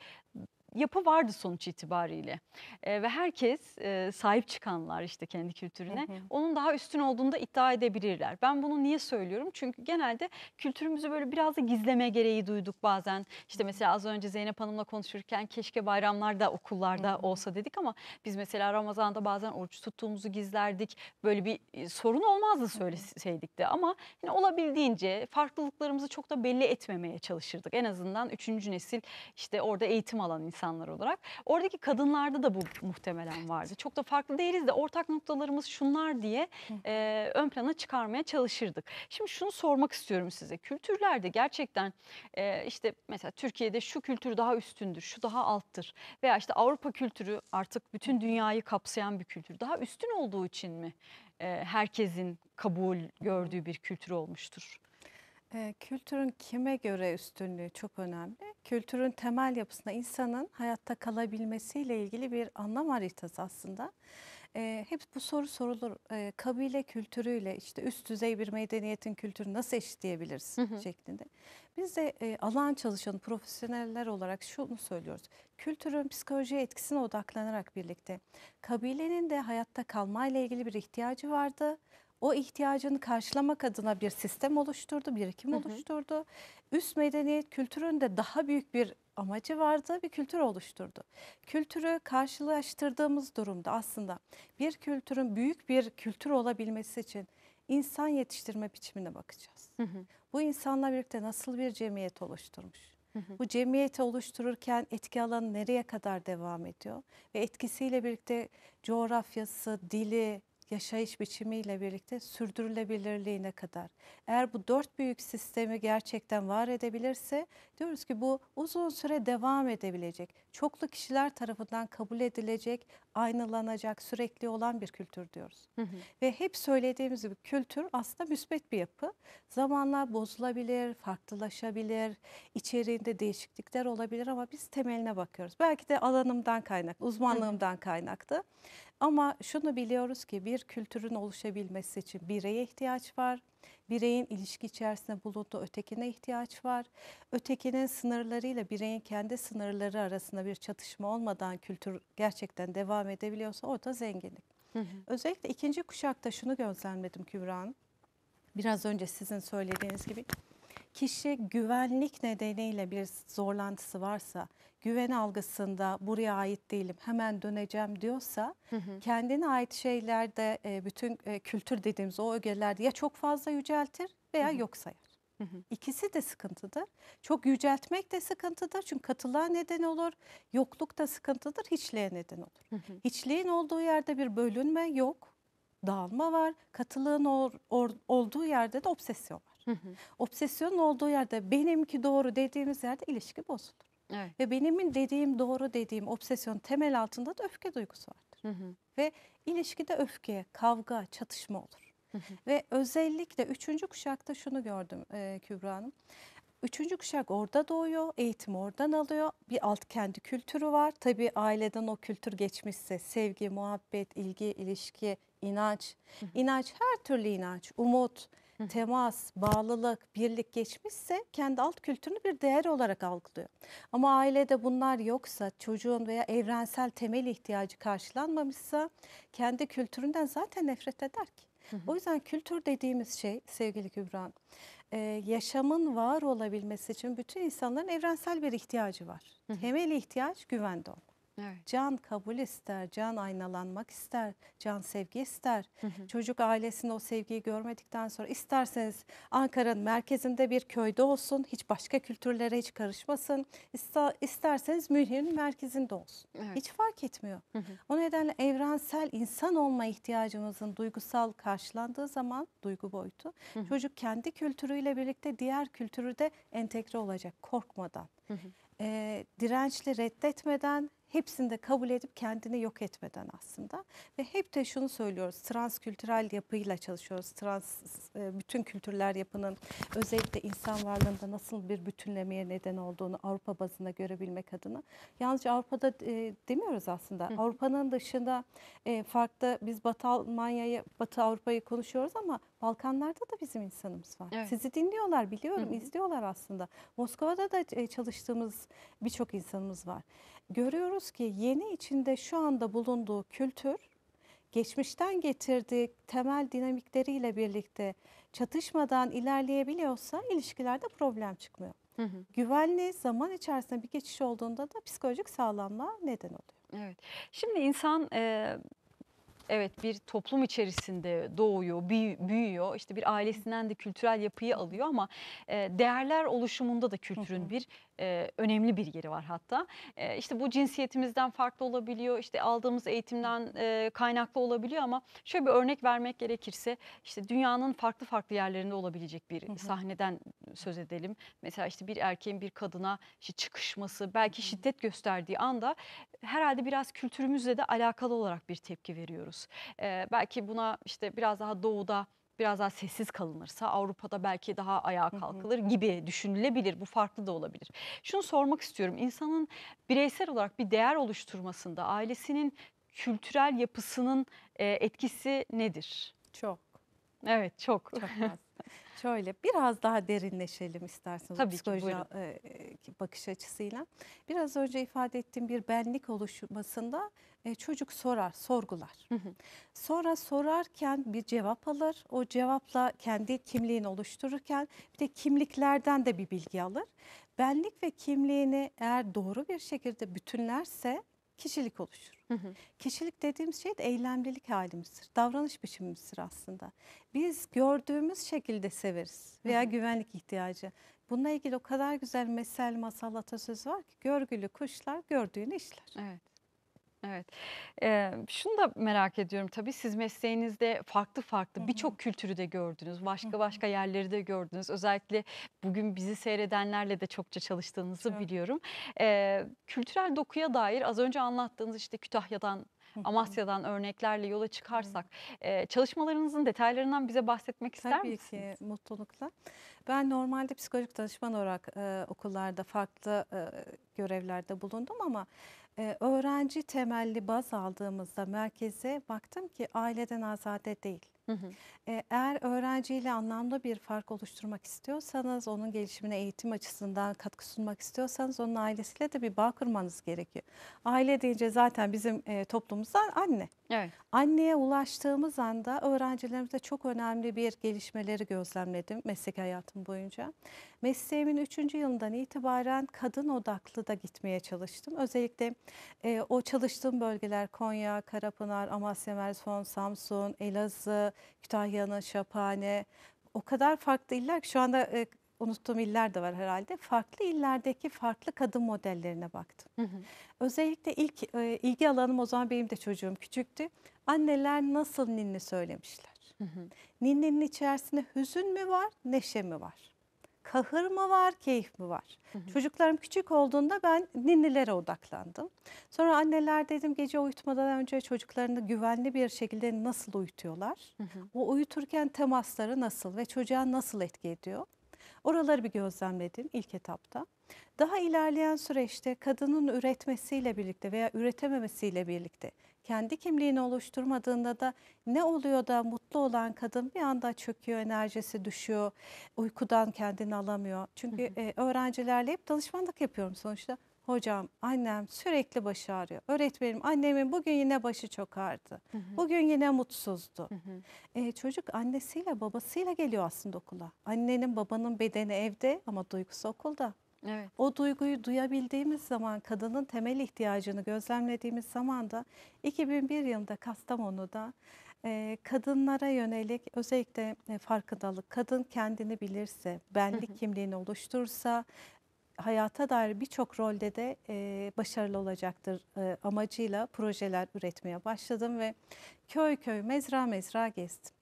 yapı vardı sonuç itibariyle e, ve herkes e, sahip çıkanlar işte kendi kültürüne hı hı. onun daha üstün olduğunda iddia edebilirler. Ben bunu niye söylüyorum? Çünkü genelde kültürümüzü böyle biraz da gizleme gereği duyduk bazen. İşte mesela az önce Zeynep Hanım'la konuşurken keşke bayramlar da okullarda hı hı. olsa dedik ama biz mesela Ramazan'da bazen oruç tuttuğumuzu gizlerdik. Böyle bir e, sorun olmazdı söyleseydik de ama yani olabildiğince farklılıklarımızı çok da belli etmemeye çalışırdık. En azından üçüncü nesil işte orada eğitim alan insan insanlar olarak. Oradaki kadınlarda da bu muhtemelen vardı. Çok da farklı değiliz de ortak noktalarımız şunlar diye e, ön plana çıkarmaya çalışırdık. Şimdi şunu sormak istiyorum size. Kültürlerde gerçekten e, işte mesela Türkiye'de şu kültür daha üstündür, şu daha alttır veya işte Avrupa kültürü artık bütün dünyayı kapsayan bir kültür. Daha üstün olduğu için mi e, herkesin kabul gördüğü bir kültür olmuştur? Ee, kültürün kime göre üstünlüğü çok önemli. Kültürün temel yapısında insanın hayatta kalabilmesiyle ilgili bir anlam haritası aslında. Ee, hep bu soru sorulur. Ee, kabile kültürüyle işte üst düzey bir medeniyetin kültürü nasıl eşitleyebiliriz hı hı. şeklinde. Biz de e, alan çalışan profesyoneller olarak şunu söylüyoruz. Kültürün psikolojiye etkisine odaklanarak birlikte kabilenin de hayatta kalmayla ilgili bir ihtiyacı vardı o ihtiyacını karşılamak adına bir sistem oluşturdu, birikim hı hı. oluşturdu. Üst medeniyet kültürün de daha büyük bir amacı vardı bir kültür oluşturdu. Kültürü karşılaştırdığımız durumda aslında bir kültürün büyük bir kültür olabilmesi için insan yetiştirme biçimine bakacağız. Hı hı. Bu insanla birlikte nasıl bir cemiyet oluşturmuş? Bu cemiyeti oluştururken etki alanı nereye kadar devam ediyor? Ve etkisiyle birlikte coğrafyası, dili, yaşayış biçimiyle birlikte sürdürülebilirliğine kadar. Eğer bu dört büyük sistemi gerçekten var edebilirse diyoruz ki bu uzun süre devam edebilecek, çoklu kişiler tarafından kabul edilecek, aynalanacak, sürekli olan bir kültür diyoruz. Hı hı. Ve hep söylediğimiz gibi kültür aslında müsbet bir yapı. Zamanla bozulabilir, farklılaşabilir, içeriğinde değişiklikler olabilir ama biz temeline bakıyoruz. Belki de alanımdan kaynak, uzmanlığımdan kaynaklı. Ama şunu biliyoruz ki bir kültürün oluşabilmesi için bireye ihtiyaç var. Bireyin ilişki içerisinde bulunduğu ötekine ihtiyaç var. Ötekinin sınırlarıyla bireyin kendi sınırları arasında bir çatışma olmadan kültür gerçekten devam edebiliyorsa orada zenginlik. Hı hı. Özellikle ikinci kuşakta şunu gözlemledim Kübra Hanım. Biraz önce sizin söylediğiniz gibi kişi güvenlik nedeniyle bir zorlantısı varsa, güven algısında buraya ait değilim, hemen döneceğim diyorsa, hı hı. kendine ait şeylerde e, bütün e, kültür dediğimiz o ögelerde ya çok fazla yüceltir veya hı hı. yok sayar. İkisi de sıkıntıdır. Çok yüceltmek de sıkıntıdır. Çünkü katılığa neden olur. Yokluk da sıkıntıdır. Hiçliğe neden olur. Hiçliğin olduğu yerde bir bölünme yok. Dağılma var. Katılığın or, or, olduğu yerde de obsesyon var. Obsesyon olduğu yerde benimki doğru dediğimiz yerde ilişki bozulur. Evet. Ve benimin dediğim doğru dediğim obsesyon temel altında da öfke duygusu vardır. Hı hı. Ve ilişkide öfke, kavga, çatışma olur. Hı hı. Ve özellikle üçüncü kuşakta şunu gördüm e, Kübra Hanım. Üçüncü kuşak orada doğuyor, eğitim oradan alıyor. Bir alt kendi kültürü var. Tabii aileden o kültür geçmişse sevgi, muhabbet, ilgi, ilişki, inanç. Hı hı. İnanç her türlü inanç, umut, temas, bağlılık, birlik geçmişse kendi alt kültürünü bir değer olarak algılıyor. Ama ailede bunlar yoksa, çocuğun veya evrensel temel ihtiyacı karşılanmamışsa kendi kültüründen zaten nefret eder ki. O yüzden kültür dediğimiz şey sevgili Gübran, e, yaşamın var olabilmesi için bütün insanların evrensel bir ihtiyacı var. Hı Temel ihtiyaç güvende olmak. Evet. Can kabul ister, can aynalanmak ister, can sevgi ister. Hı hı. Çocuk ailesinin o sevgiyi görmedikten sonra isterseniz Ankara'nın merkezinde bir köyde olsun, hiç başka kültürlere hiç karışmasın. İster, isterseniz Münih'in merkezinde olsun. Evet. Hiç fark etmiyor. Hı hı. O nedenle evrensel insan olma ihtiyacımızın duygusal karşılandığı zaman duygu boyutu hı hı. çocuk kendi kültürüyle birlikte diğer kültürü de entegre olacak korkmadan. Hı hı. E, dirençli reddetmeden hepsini de kabul edip kendini yok etmeden aslında ve hep de şunu söylüyoruz trans kültürel yapıyla çalışıyoruz trans e, bütün kültürler yapının özellikle insan varlığında nasıl bir bütünlemeye neden olduğunu Avrupa bazında görebilmek adına yalnızca Avrupa'da e, demiyoruz aslında Avrupa'nın dışında e, farklı biz Batı Almanya'yı Batı Avrupa'yı konuşuyoruz ama Balkanlarda da bizim insanımız var. Evet. Sizi dinliyorlar biliyorum, Hı-hı. izliyorlar aslında. Moskova'da da e, çalıştığımız birçok insanımız var görüyoruz ki yeni içinde şu anda bulunduğu kültür geçmişten getirdiği temel dinamikleriyle birlikte çatışmadan ilerleyebiliyorsa ilişkilerde problem çıkmıyor. Hı hı. Güvenli zaman içerisinde bir geçiş olduğunda da psikolojik sağlamlığa neden oluyor. Evet. Şimdi insan e, evet bir toplum içerisinde doğuyor, büyüyor. İşte bir ailesinden de kültürel yapıyı alıyor ama e, değerler oluşumunda da kültürün bir e, önemli bir yeri var hatta. E, işte bu cinsiyetimizden farklı olabiliyor, işte aldığımız eğitimden e, kaynaklı olabiliyor ama şöyle bir örnek vermek gerekirse işte dünyanın farklı farklı yerlerinde olabilecek bir sahneden söz edelim. Mesela işte bir erkeğin bir kadına işte çıkışması, belki şiddet gösterdiği anda herhalde biraz kültürümüzle de alakalı olarak bir tepki veriyoruz görüyoruz. belki buna işte biraz daha doğuda biraz daha sessiz kalınırsa Avrupa'da belki daha ayağa kalkılır gibi düşünülebilir. Bu farklı da olabilir. Şunu sormak istiyorum. İnsanın bireysel olarak bir değer oluşturmasında ailesinin kültürel yapısının etkisi nedir? Çok. Evet çok. Çok fazla. Şöyle biraz daha derinleşelim isterseniz Tabii psikoloji ki, e, e, bakış açısıyla. Biraz önce ifade ettiğim bir benlik oluşmasında e, çocuk sorar, sorgular. Sonra sorarken bir cevap alır. O cevapla kendi kimliğini oluştururken bir de kimliklerden de bir bilgi alır. Benlik ve kimliğini eğer doğru bir şekilde bütünlerse kişilik oluşur. Hı hı. Kişilik dediğimiz şey de eylemlilik halimizdir. Davranış biçimimizdir aslında. Biz gördüğümüz şekilde severiz veya hı hı. güvenlik ihtiyacı. Bununla ilgili o kadar güzel mesel, masal, atasöz var ki görgülü kuşlar gördüğünü işler. Evet. Evet. Ee, şunu da merak ediyorum. Tabii siz mesleğinizde farklı farklı birçok kültürü de gördünüz. Başka başka yerleri de gördünüz. Özellikle bugün bizi seyredenlerle de çokça çalıştığınızı evet. biliyorum. Ee, kültürel dokuya dair az önce anlattığınız işte Kütahya'dan Amasya'dan örneklerle yola çıkarsak e, çalışmalarınızın detaylarından bize bahsetmek ister Tabii misiniz? Tabii ki mutlulukla. Ben normalde psikolojik danışman olarak e, okullarda farklı e, görevlerde bulundum ama e, öğrenci temelli baz aldığımızda merkeze baktım ki aileden azade değil Hı hı. Eğer öğrenciyle anlamda bir fark oluşturmak istiyorsanız, onun gelişimine eğitim açısından katkı sunmak istiyorsanız onun ailesiyle de bir bağ kurmanız gerekiyor. Aile deyince zaten bizim e, toplumumuzda anne. Evet. Anneye ulaştığımız anda öğrencilerimizde çok önemli bir gelişmeleri gözlemledim meslek hayatım boyunca. Mesleğimin üçüncü yılından itibaren kadın odaklı da gitmeye çalıştım. Özellikle e, o çalıştığım bölgeler Konya, Karapınar, Amasya, Merson, Samsun, Elazığ, Kütahya'nın Şapane. o kadar farklı iller ki şu anda e, unuttuğum iller de var herhalde. Farklı illerdeki farklı kadın modellerine baktım. Hı hı. Özellikle ilk e, ilgi alanım o zaman benim de çocuğum küçüktü. Anneler nasıl ninni söylemişler? Hı Ninninin içerisinde hüzün mü var, neşe mi var? kahır mı var, keyif mi var? Hı hı. Çocuklarım küçük olduğunda ben ninnilere odaklandım. Sonra anneler dedim gece uyutmadan önce çocuklarını güvenli bir şekilde nasıl uyutuyorlar? Hı hı. O uyuturken temasları nasıl ve çocuğa nasıl etki ediyor? Oraları bir gözlemledim ilk etapta. Daha ilerleyen süreçte kadının üretmesiyle birlikte veya üretememesiyle birlikte kendi kimliğini oluşturmadığında da ne oluyor da mutlu olan kadın bir anda çöküyor, enerjisi düşüyor, uykudan kendini alamıyor. Çünkü hı hı. E, öğrencilerle hep danışmanlık yapıyorum sonuçta. Hocam, annem sürekli başı ağrıyor. Öğretmenim, annemin bugün yine başı çok ağrıdı. Hı hı. Bugün yine mutsuzdu. Hı hı. E, çocuk annesiyle babasıyla geliyor aslında okula. Annenin babanın bedeni evde ama duygusu okulda. Evet. O duyguyu duyabildiğimiz zaman kadının temel ihtiyacını gözlemlediğimiz zaman da 2001 yılında Kastamonu'da e, kadınlara yönelik özellikle e, farkındalık, kadın kendini bilirse, benlik kimliğini oluşturursa hayata dair birçok rolde de e, başarılı olacaktır e, amacıyla projeler üretmeye başladım ve köy köy mezra mezra gezdim.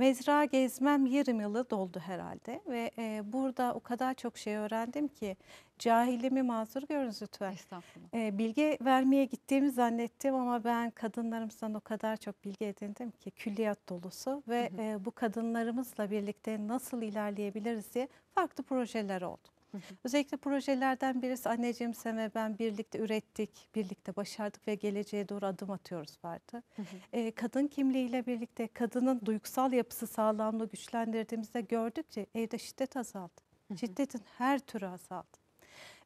Mezra gezmem yarım yılı doldu herhalde ve e, burada o kadar çok şey öğrendim ki cahilimi mazur görünüz lütfen. Estağfurullah. E, bilgi vermeye gittiğimi zannettim ama ben kadınlarımızdan o kadar çok bilgi edindim ki külliyat dolusu ve hı hı. E, bu kadınlarımızla birlikte nasıl ilerleyebiliriz diye farklı projeler oldu. <laughs> Özellikle projelerden birisi anneciğim sen ve ben birlikte ürettik, birlikte başardık ve geleceğe doğru adım atıyoruz vardı. e, kadın kimliğiyle birlikte kadının duygusal yapısı sağlamlığı güçlendirdiğimizde gördükçe evde şiddet azaldı. Şiddetin her türü azaldı.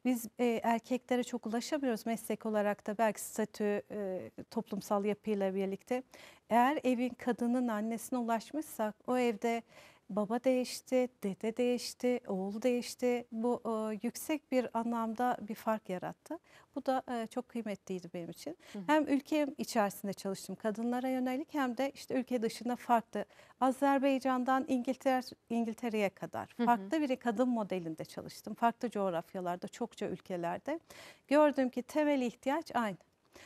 Biz e, erkeklere çok ulaşamıyoruz meslek olarak da belki statü e, toplumsal yapıyla birlikte. Eğer evin kadının annesine ulaşmışsak o evde baba değişti, dede değişti, oğul değişti. Bu e, yüksek bir anlamda bir fark yarattı. Bu da e, çok kıymetliydi benim için. Hı hı. Hem ülkem içerisinde çalıştım kadınlara yönelik hem de işte ülke dışında farklı. Azerbaycan'dan İngiltere, İngiltere'ye kadar farklı hı hı. bir kadın modelinde çalıştım. Farklı coğrafyalarda, çokça ülkelerde. Gördüm ki temel ihtiyaç aynı.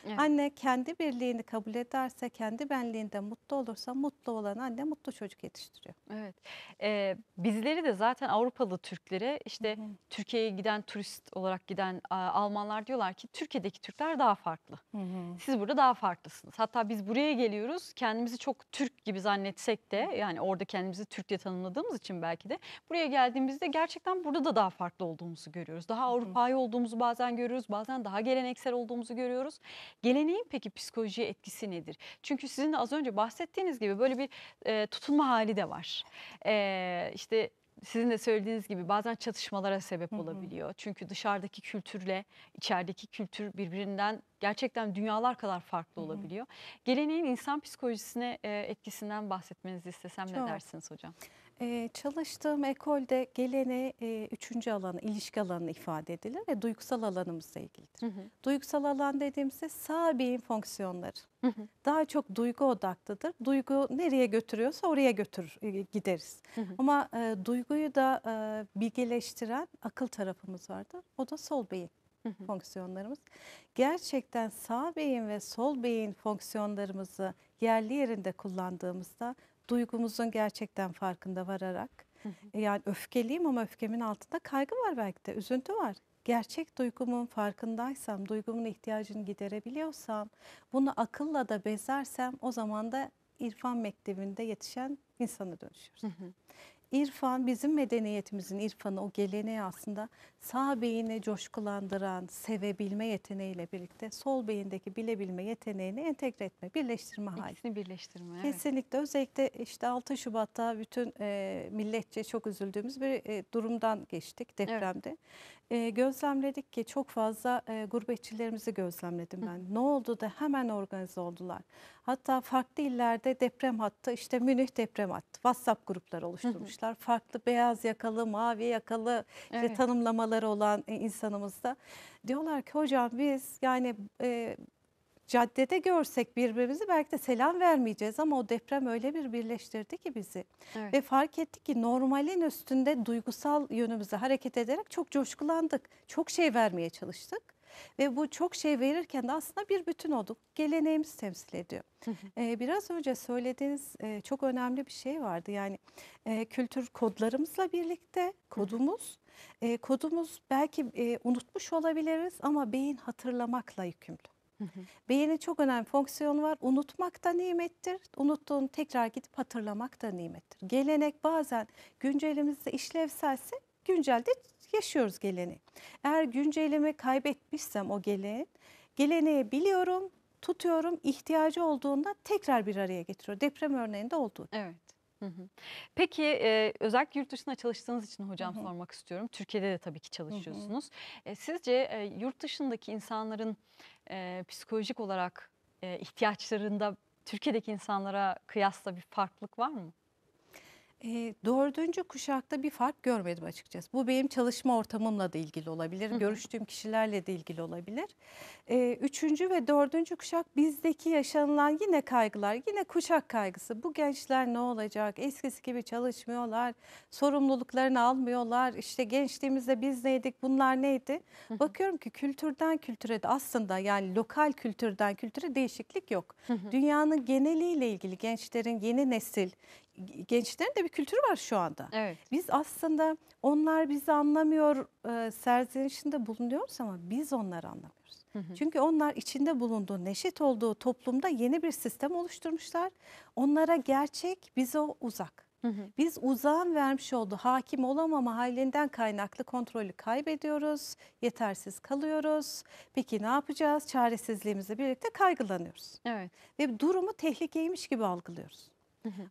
Evet. Anne kendi birliğini kabul ederse, kendi benliğinde mutlu olursa mutlu olan anne mutlu çocuk yetiştiriyor. Evet. Ee, bizleri de zaten Avrupalı Türklere işte Türkiye'ye giden turist olarak giden Almanlar diyorlar ki Türkiye'deki Türkler daha farklı. Hı hı. Siz burada daha farklısınız. Hatta biz buraya geliyoruz kendimizi çok Türk gibi zannetsek de yani orada kendimizi Türk diye tanımladığımız için belki de buraya geldiğimizde gerçekten burada da daha farklı olduğumuzu görüyoruz. Daha Avrupa'yı olduğumuzu bazen görüyoruz bazen daha geleneksel olduğumuzu görüyoruz. Geleneğin peki psikolojiye etkisi nedir? Çünkü sizin de az önce bahsettiğiniz gibi böyle bir e, tutunma hali de var. E, işte sizin de söylediğiniz gibi bazen çatışmalara sebep olabiliyor. Çünkü dışarıdaki kültürle içerideki kültür birbirinden gerçekten dünyalar kadar farklı olabiliyor. Geleneğin insan psikolojisine e, etkisinden bahsetmenizi istesem Çok. ne dersiniz hocam? Ee, çalıştığım ekolde gelene e, üçüncü alanı, ilişki alanı ifade edilir ve duygusal alanımızla ilgilidir. Hı hı. Duygusal alan dediğimizde sağ beyin fonksiyonları. Hı hı. Daha çok duygu odaklıdır. Duygu nereye götürüyorsa oraya götürür gideriz. Hı hı. Ama e, duyguyu da e, bilgeleştiren akıl tarafımız vardır. O da sol beyin hı. fonksiyonlarımız. Gerçekten sağ beyin ve sol beyin fonksiyonlarımızı yerli yerinde kullandığımızda duygumuzun gerçekten farkında vararak e, yani öfkeliyim ama öfkemin altında kaygı var belki de üzüntü var. Gerçek duygumun farkındaysam, duygumun ihtiyacını giderebiliyorsam, bunu akılla da bezersem o zaman da irfan mektebinde yetişen insana dönüşürüz. İrfan bizim medeniyetimizin irfanı, o geleneği aslında sağ beyni coşkulandıran, sevebilme yeteneğiyle birlikte sol beyindeki bilebilme yeteneğini entegre etme, birleştirme hali. İkisini birleştirme. Kesinlikle evet. özellikle işte 6 Şubat'ta bütün e, milletçe çok üzüldüğümüz bir e, durumdan geçtik depremde. Evet. E, gözlemledik ki çok fazla e, gurbetçilerimizi gözlemledim ben. Hı. Ne oldu da hemen organize oldular. Hatta farklı illerde deprem hattı işte Münih deprem hattı WhatsApp grupları oluşturmuş. hı arkadaşlar farklı beyaz yakalı, mavi yakalı evet. işte tanımlamaları olan e, insanımızda diyorlar ki hocam biz yani e, caddede görsek birbirimizi belki de selam vermeyeceğiz ama o deprem öyle bir birleştirdi ki bizi. Evet. Ve fark ettik ki normalin üstünde duygusal yönümüzü hareket ederek çok coşkulandık. Çok şey vermeye çalıştık. Ve bu çok şey verirken de aslında bir bütün olduk. Geleneğimiz temsil ediyor. ee, biraz önce söylediğiniz e, çok önemli bir şey vardı. Yani e, kültür kodlarımızla birlikte kodumuz, e, kodumuz belki e, unutmuş olabiliriz ama beyin hatırlamakla yükümlü. Beynin çok önemli fonksiyonu var. Unutmak da nimettir. Unuttuğunu tekrar gidip hatırlamak da nimettir. Gelenek bazen güncelimizde işlevselse güncelde yaşıyoruz geleni. Eğer güncelimi kaybetmişsem o geleni, geleneği biliyorum, tutuyorum, ihtiyacı olduğunda tekrar bir araya getiriyor. Deprem örneğinde olduğu. Evet. Peki e, özellikle yurt dışında çalıştığınız için hocam hı hı. sormak istiyorum. Türkiye'de de tabii ki çalışıyorsunuz. Hı hı. E, sizce e, yurt dışındaki insanların e, psikolojik olarak e, ihtiyaçlarında Türkiye'deki insanlara kıyasla bir farklılık var mı? E, dördüncü kuşakta bir fark görmedim açıkçası. Bu benim çalışma ortamımla da ilgili olabilir, görüştüğüm kişilerle de ilgili olabilir. E, üçüncü ve dördüncü kuşak bizdeki yaşanılan yine kaygılar, yine kuşak kaygısı. Bu gençler ne olacak? Eskisi gibi çalışmıyorlar, sorumluluklarını almıyorlar. İşte gençliğimizde biz neydik, bunlar neydi? Bakıyorum ki kültürden kültüre de aslında yani lokal kültürden kültüre değişiklik yok. Dünyanın geneliyle ilgili gençlerin yeni nesil, gençlerin de bir kültürü var şu anda. Evet. Biz aslında onlar bizi anlamıyor e, serzenişinde bulunuyoruz ama biz onları anlamıyoruz. Hı hı. Çünkü onlar içinde bulunduğu, neşet olduğu toplumda yeni bir sistem oluşturmuşlar. Onlara gerçek, bize o uzak. Hı hı. Biz uzağın vermiş olduğu hakim olamama halinden kaynaklı kontrolü kaybediyoruz, yetersiz kalıyoruz. Peki ne yapacağız? Çaresizliğimizle birlikte kaygılanıyoruz. Evet. Ve durumu tehlikeymiş gibi algılıyoruz.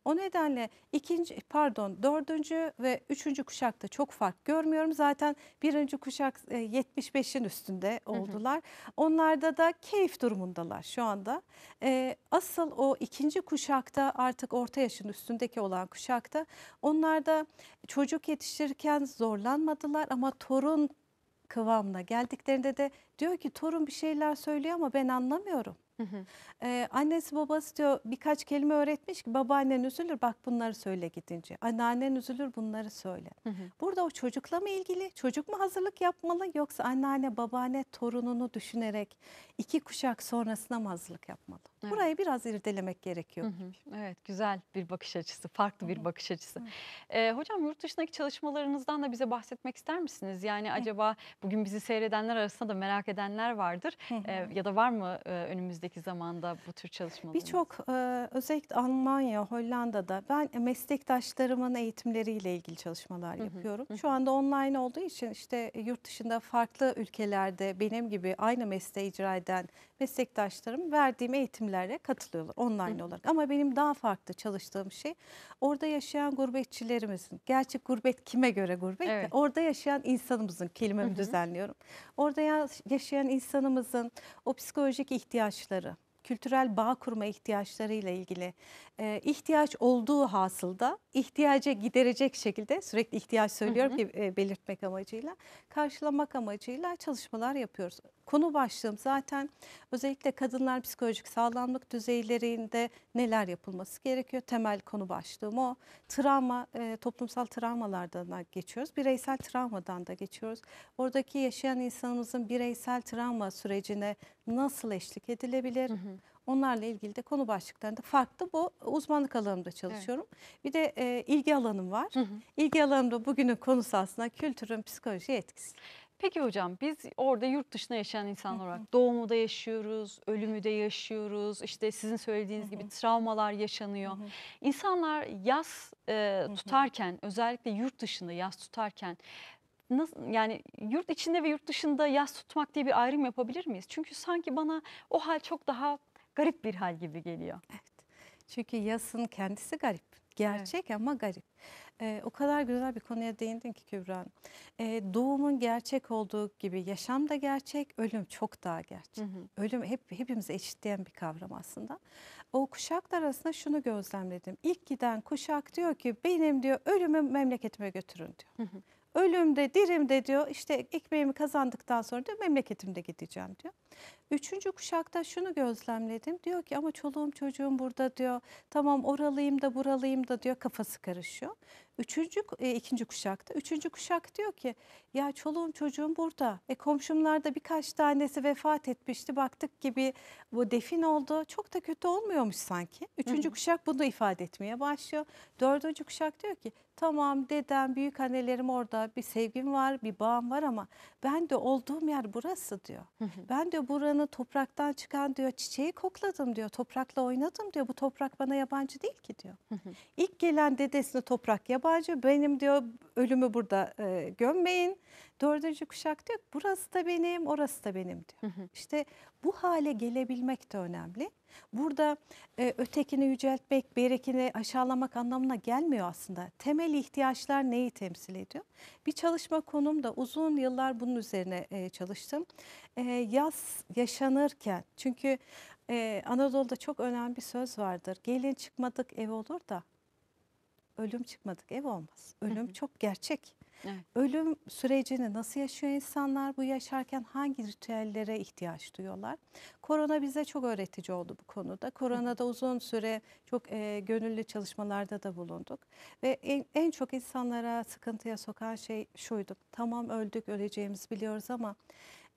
O nedenle ikinci pardon dördüncü ve üçüncü kuşakta çok fark görmüyorum. Zaten birinci kuşak 75'in e, üstünde oldular. Onlarda da keyif durumundalar şu anda. E, asıl o ikinci kuşakta artık orta yaşın üstündeki olan kuşakta onlarda çocuk yetiştirirken zorlanmadılar ama torun kıvamına geldiklerinde de diyor ki torun bir şeyler söylüyor ama ben anlamıyorum. Ee, annesi babası diyor birkaç kelime öğretmiş ki babaannen üzülür bak bunları söyle gidince. Anneannen üzülür bunları söyle. Hı hı. Burada o çocukla mı ilgili? Çocuk mu hazırlık yapmalı yoksa anneanne babaanne torununu düşünerek iki kuşak sonrasına mı hazırlık yapmalı? Evet. Burayı biraz irdelemek gerekiyor. Hı hı. Evet güzel bir bakış açısı, farklı bir bakış açısı. Ee, hocam yurt dışındaki çalışmalarınızdan da bize bahsetmek ister misiniz? Yani acaba bugün bizi seyredenler arasında da merak edenler vardır ee, ya da var mı e, önümüzdeki zamanda bu tür çalışmalar? Birçok e, özellikle Almanya, Hollanda'da ben meslektaşlarımın eğitimleriyle ilgili çalışmalar yapıyorum. Hı hı. Şu anda online olduğu için işte yurt dışında farklı ülkelerde benim gibi aynı mesleği icra eden meslektaşlarım verdiğim eğitim eğitimlere katılıyorlar online Hı. olarak. Ama benim daha farklı çalıştığım şey orada yaşayan gurbetçilerimizin, gerçek gurbet kime göre gurbet? Evet. Orada yaşayan insanımızın, kelimemi düzenliyorum. Orada yaşayan insanımızın o psikolojik ihtiyaçları, kültürel bağ kurma ihtiyaçlarıyla ilgili e, ihtiyaç olduğu hasılda ihtiyaca giderecek şekilde sürekli ihtiyaç söylüyorum ki e, belirtmek amacıyla karşılamak amacıyla çalışmalar yapıyoruz. Konu başlığım zaten özellikle kadınlar psikolojik sağlamlık düzeylerinde neler yapılması gerekiyor temel konu başlığım o. Travma e, toplumsal travmalardan da geçiyoruz bireysel travmadan da geçiyoruz. Oradaki yaşayan insanımızın bireysel travma sürecine nasıl eşlik edilebilir? Hı hı. Onlarla ilgili de konu başlıklarında farklı bu uzmanlık alanımda çalışıyorum. Evet. Bir de e, ilgi alanım var. Hı hı. İlgi alanımda bugünün konusu aslında kültürün psikolojiye etkisi. Peki hocam biz orada yurt dışında yaşayan insan olarak doğumu da yaşıyoruz, ölümü de yaşıyoruz. İşte sizin söylediğiniz gibi travmalar yaşanıyor. İnsanlar yaz e, tutarken özellikle yurt dışında yaz tutarken nasıl yani yurt içinde ve yurt dışında yaz tutmak diye bir ayrım yapabilir miyiz? Çünkü sanki bana o hal çok daha garip bir hal gibi geliyor. Evet. Çünkü yasın kendisi garip. Gerçek evet. ama garip. Ee, o kadar güzel bir konuya değindin ki Kübra Hanım. Ee, doğumun gerçek olduğu gibi yaşam da gerçek, ölüm çok daha gerçek. Hı hı. Ölüm hep hepimizi eşitleyen bir kavram aslında. O kuşaklar arasında şunu gözlemledim. İlk giden kuşak diyor ki benim diyor ölümü memleketime götürün diyor. Hı hı. Ölümde, dirimde diyor işte ekmeğimi kazandıktan sonra diyor memleketimde gideceğim diyor. Üçüncü kuşakta şunu gözlemledim. Diyor ki ama çoluğum çocuğum burada diyor. Tamam oralıyım da buralıyım da diyor kafası karışıyor. Üçüncü, e, ikinci kuşakta. Üçüncü kuşak diyor ki ya çoluğum çocuğum burada. E komşumlarda birkaç tanesi vefat etmişti. Baktık gibi bu defin oldu. Çok da kötü olmuyormuş sanki. Üçüncü Hı -hı. kuşak bunu ifade etmeye başlıyor. Dördüncü kuşak diyor ki tamam dedem, büyük annelerim orada bir sevgim var, bir bağım var ama ben de olduğum yer burası diyor. Hı hı. Ben de buranın topraktan çıkan diyor çiçeği kokladım diyor, toprakla oynadım diyor. Bu toprak bana yabancı değil ki diyor. Hı hı. İlk gelen dedesine toprak yabancı Şifacı benim diyor ölümü burada e, gömmeyin. Dördüncü kuşak diyor burası da benim orası da benim diyor. Hı hı. İşte bu hale gelebilmek de önemli. Burada e, ötekini yüceltmek, berekini aşağılamak anlamına gelmiyor aslında. Temel ihtiyaçlar neyi temsil ediyor? Bir çalışma konumda uzun yıllar bunun üzerine e, çalıştım. E, yaz yaşanırken çünkü ee, Anadolu'da çok önemli bir söz vardır. Gelin çıkmadık ev olur da ölüm çıkmadık ev olmaz. Ölüm Hı -hı. çok gerçek. Evet. Ölüm sürecini nasıl yaşıyor insanlar? Bu yaşarken hangi ritüellere ihtiyaç duyuyorlar? Korona bize çok öğretici oldu bu konuda. Koronada uzun süre çok e, gönüllü çalışmalarda da bulunduk. Ve en, en çok insanlara sıkıntıya sokan şey şuydu. Tamam öldük öleceğimiz biliyoruz ama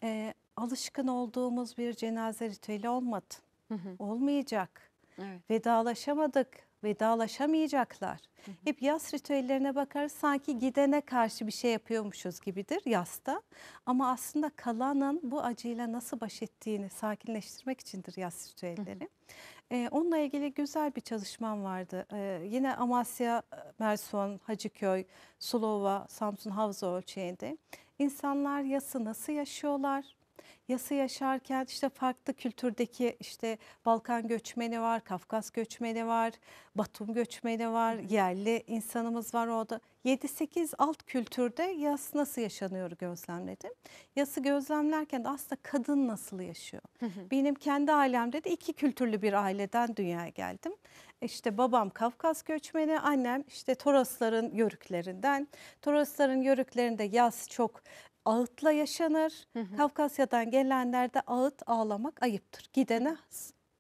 e, alışkın olduğumuz bir cenaze ritüeli olmadı. Hı hı. Olmayacak Evet. Vedalaşamadık, vedalaşamayacaklar. Hı hı. Hep yas ritüellerine bakarız sanki gidene karşı bir şey yapıyormuşuz gibidir yasta. Ama aslında kalanın bu acıyla nasıl baş ettiğini sakinleştirmek içindir yas ritüelleri. Hı hı. Ee, onunla ilgili güzel bir çalışmam vardı. Ee, yine Amasya, Merson, Hacıköy, Sulova, Samsun Havza ölçeğinde İnsanlar yası nasıl yaşıyorlar, yası yaşarken işte farklı kültürdeki işte Balkan göçmeni var, Kafkas göçmeni var, Batum göçmeni var, yerli insanımız var orada. 7-8 alt kültürde yas nasıl yaşanıyor gözlemledim. Yası gözlemlerken de aslında kadın nasıl yaşıyor? Benim kendi ailemde de iki kültürlü bir aileden dünyaya geldim. İşte babam Kafkas göçmeni, annem işte Torosların yörüklerinden. Torosların yörüklerinde yas çok ağıtla yaşanır. Hı hı. Kafkasya'dan gelenlerde ağıt ağlamak ayıptır. Gidene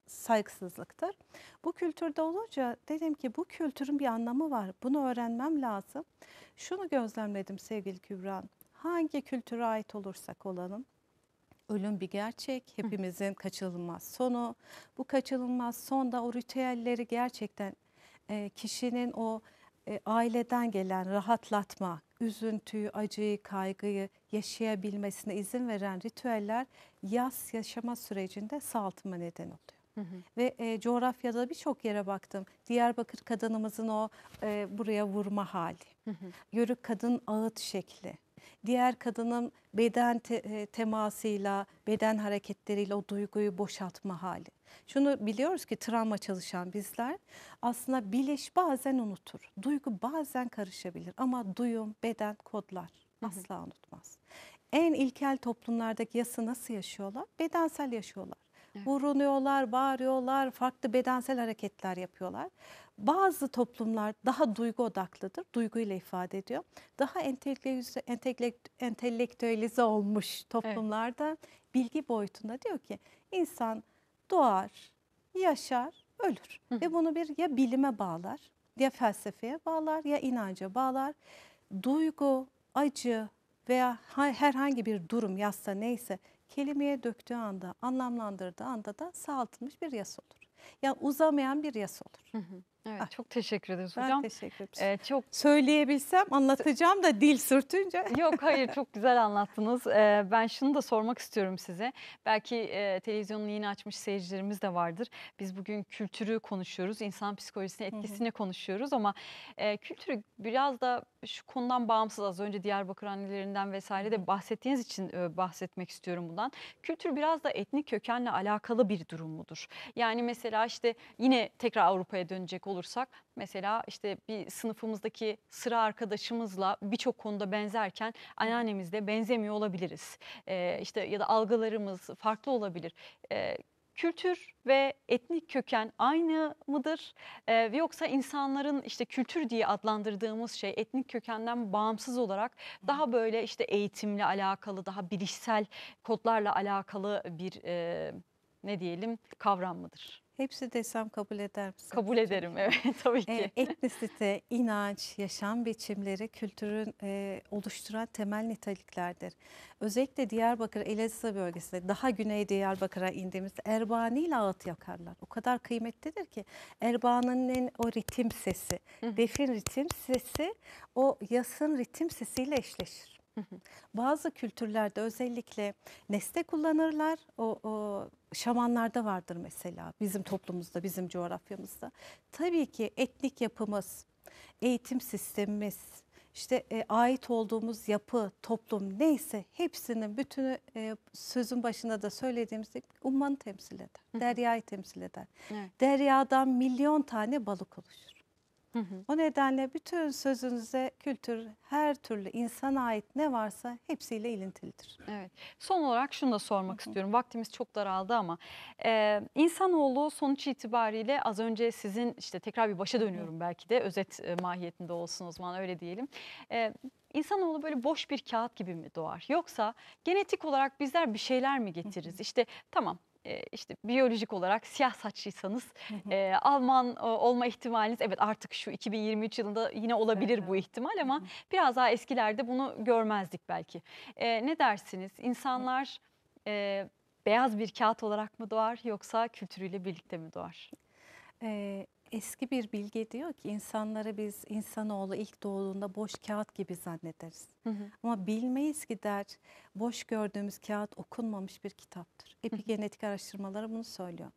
saygısızlıktır. Bu kültürde olunca dedim ki bu kültürün bir anlamı var. Bunu öğrenmem lazım. Şunu gözlemledim sevgili Kübra. Hangi kültüre ait olursak olalım ölüm bir gerçek. Hepimizin kaçınılmaz sonu. Bu kaçınılmaz son da o ritüelleri gerçekten kişinin o aileden gelen rahatlatma, üzüntüyü, acıyı, kaygıyı yaşayabilmesine izin veren ritüeller yaz yaşama sürecinde sağaltıma neden oluyor. Hı hı. Ve e, coğrafyada birçok yere baktım. Diyarbakır kadınımızın o e, buraya vurma hali. Hı hı. Yörük kadın ağıt şekli diğer kadının beden te e, temasıyla, beden hareketleriyle o duyguyu boşaltma hali. Şunu biliyoruz ki travma çalışan bizler aslında bileş bazen unutur, duygu bazen karışabilir ama duyum, beden kodlar asla unutmaz. En ilkel toplumlardaki yası nasıl yaşıyorlar? Bedensel yaşıyorlar. Evet. Vurunuyorlar, bağırıyorlar, farklı bedensel hareketler yapıyorlar. Bazı toplumlar daha duygu odaklıdır, duyguyla ifade ediyor. Daha entelektüelize olmuş toplumlarda evet. bilgi boyutunda diyor ki insan doğar, yaşar, ölür. Hı. Ve bunu bir ya bilime bağlar, ya felsefeye bağlar, ya inanca bağlar. Duygu, acı veya herhangi bir durum yazsa neyse kelimeye döktüğü anda, anlamlandırdığı anda da sağaltılmış bir yasa olur. Yani uzamayan bir yasa olur. Hı hı. Evet, Ay. Ah. çok teşekkür ederiz hocam. Ben teşekkür ederim. Ee, çok söyleyebilsem anlatacağım da dil sürtünce. <laughs> Yok hayır çok güzel anlattınız. Ee, ben şunu da sormak istiyorum size. Belki e, televizyonunu yeni açmış seyircilerimiz de vardır. Biz bugün kültürü konuşuyoruz, insan psikolojisine etkisini Hı -hı. konuşuyoruz ama e, kültürü biraz da şu konudan bağımsız az önce Diyarbakır annelerinden vesaire de bahsettiğiniz için e, bahsetmek istiyorum bundan. Kültür biraz da etnik kökenle alakalı bir durum mudur? Yani mesela işte yine tekrar Avrupa'ya dönecek olursak mesela işte bir sınıfımızdaki sıra arkadaşımızla birçok konuda benzerken anneannemizde benzemiyor olabiliriz. Ee, işte ya da algılarımız farklı olabilir. Ee, kültür ve etnik köken aynı mıdır? Ee, yoksa insanların işte kültür diye adlandırdığımız şey etnik kökenden bağımsız olarak daha böyle işte eğitimle alakalı, daha bilişsel kodlarla alakalı bir e, ne diyelim kavram mıdır? Hepsi desem kabul eder misin? Kabul ederim evet <laughs> tabii ki. E, etnisite, inanç, yaşam biçimleri kültürün e, oluşturan temel niteliklerdir. Özellikle Diyarbakır, Elazığ bölgesinde daha güney Diyarbakır'a indiğimiz Erbani ile ağıt yakarlar. O kadar kıymetlidir ki Erbani'nin o ritim sesi, defin ritim sesi o yasın ritim sesiyle eşleşir. Bazı kültürlerde özellikle neste kullanırlar. O, o şamanlarda vardır mesela bizim toplumumuzda, bizim coğrafyamızda. Tabii ki etnik yapımız, eğitim sistemimiz, işte e, ait olduğumuz yapı, toplum neyse hepsinin bütünü e, sözün başında da söylediğimiz gibi ummanı temsil eder. Deryayı temsil eder. Evet. Deryadan milyon tane balık oluşur. Hı hı. O nedenle bütün sözünüze kültür, her türlü insana ait ne varsa hepsiyle ilintilidir. Evet. Son olarak şunu da sormak hı hı. istiyorum. Vaktimiz çok daraldı ama e, insanoğlu sonuç itibariyle az önce sizin işte tekrar bir başa dönüyorum belki de özet e, mahiyetinde olsun o zaman öyle diyelim. E, İnsanoğlu böyle boş bir kağıt gibi mi doğar? Yoksa genetik olarak bizler bir şeyler mi getiririz? İşte tamam e, işte biyolojik olarak siyah saçlıysanız e, Alman olma ihtimaliniz evet artık şu 2023 yılında yine olabilir evet. bu ihtimal ama biraz daha eskilerde bunu görmezdik belki. E, ne dersiniz? insanlar e, beyaz bir kağıt olarak mı doğar yoksa kültürüyle birlikte mi doğar? E, Eski bir bilgi diyor ki insanları biz insanoğlu ilk doğduğunda boş kağıt gibi zannederiz. Hı hı. Ama bilmeyiz ki der boş gördüğümüz kağıt okunmamış bir kitaptır. Epigenetik hı hı. araştırmaları bunu söylüyor.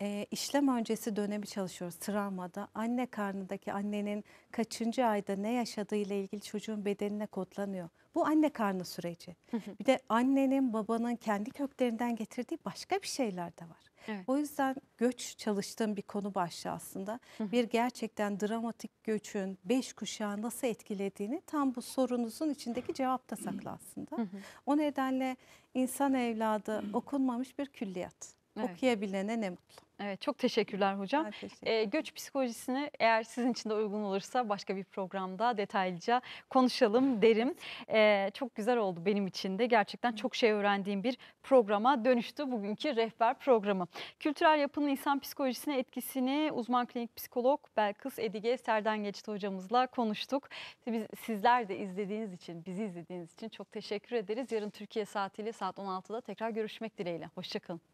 Ee, işlem öncesi dönemi çalışıyoruz travmada. Anne karnındaki annenin kaçıncı ayda ne yaşadığı ile ilgili çocuğun bedenine kodlanıyor. Bu anne karnı süreci. Hı hı. Bir de annenin babanın kendi köklerinden getirdiği başka bir şeyler de var. Evet. O yüzden göç çalıştığım bir konu başlığı aslında. Hı hı. Bir gerçekten dramatik göçün beş kuşağı nasıl etkilediğini tam bu sorunuzun içindeki cevapta saklı <clears throat> aslında. Hı hı. O nedenle insan evladı <clears throat> okunmamış bir külliyat. Evet. Okuyabilene ne mutlu. Evet çok teşekkürler hocam. Teşekkür ee, göç psikolojisini eğer sizin için de uygun olursa başka bir programda detaylıca konuşalım derim. Ee, çok güzel oldu benim için de gerçekten çok şey öğrendiğim bir programa dönüştü bugünkü rehber programı. Kültürel yapının insan psikolojisine etkisini uzman klinik psikolog Belkıs Edige Serden Geçti hocamızla konuştuk. Biz, sizler de izlediğiniz için, bizi izlediğiniz için çok teşekkür ederiz. Yarın Türkiye saatiyle saat 16'da tekrar görüşmek dileğiyle. Hoşçakalın.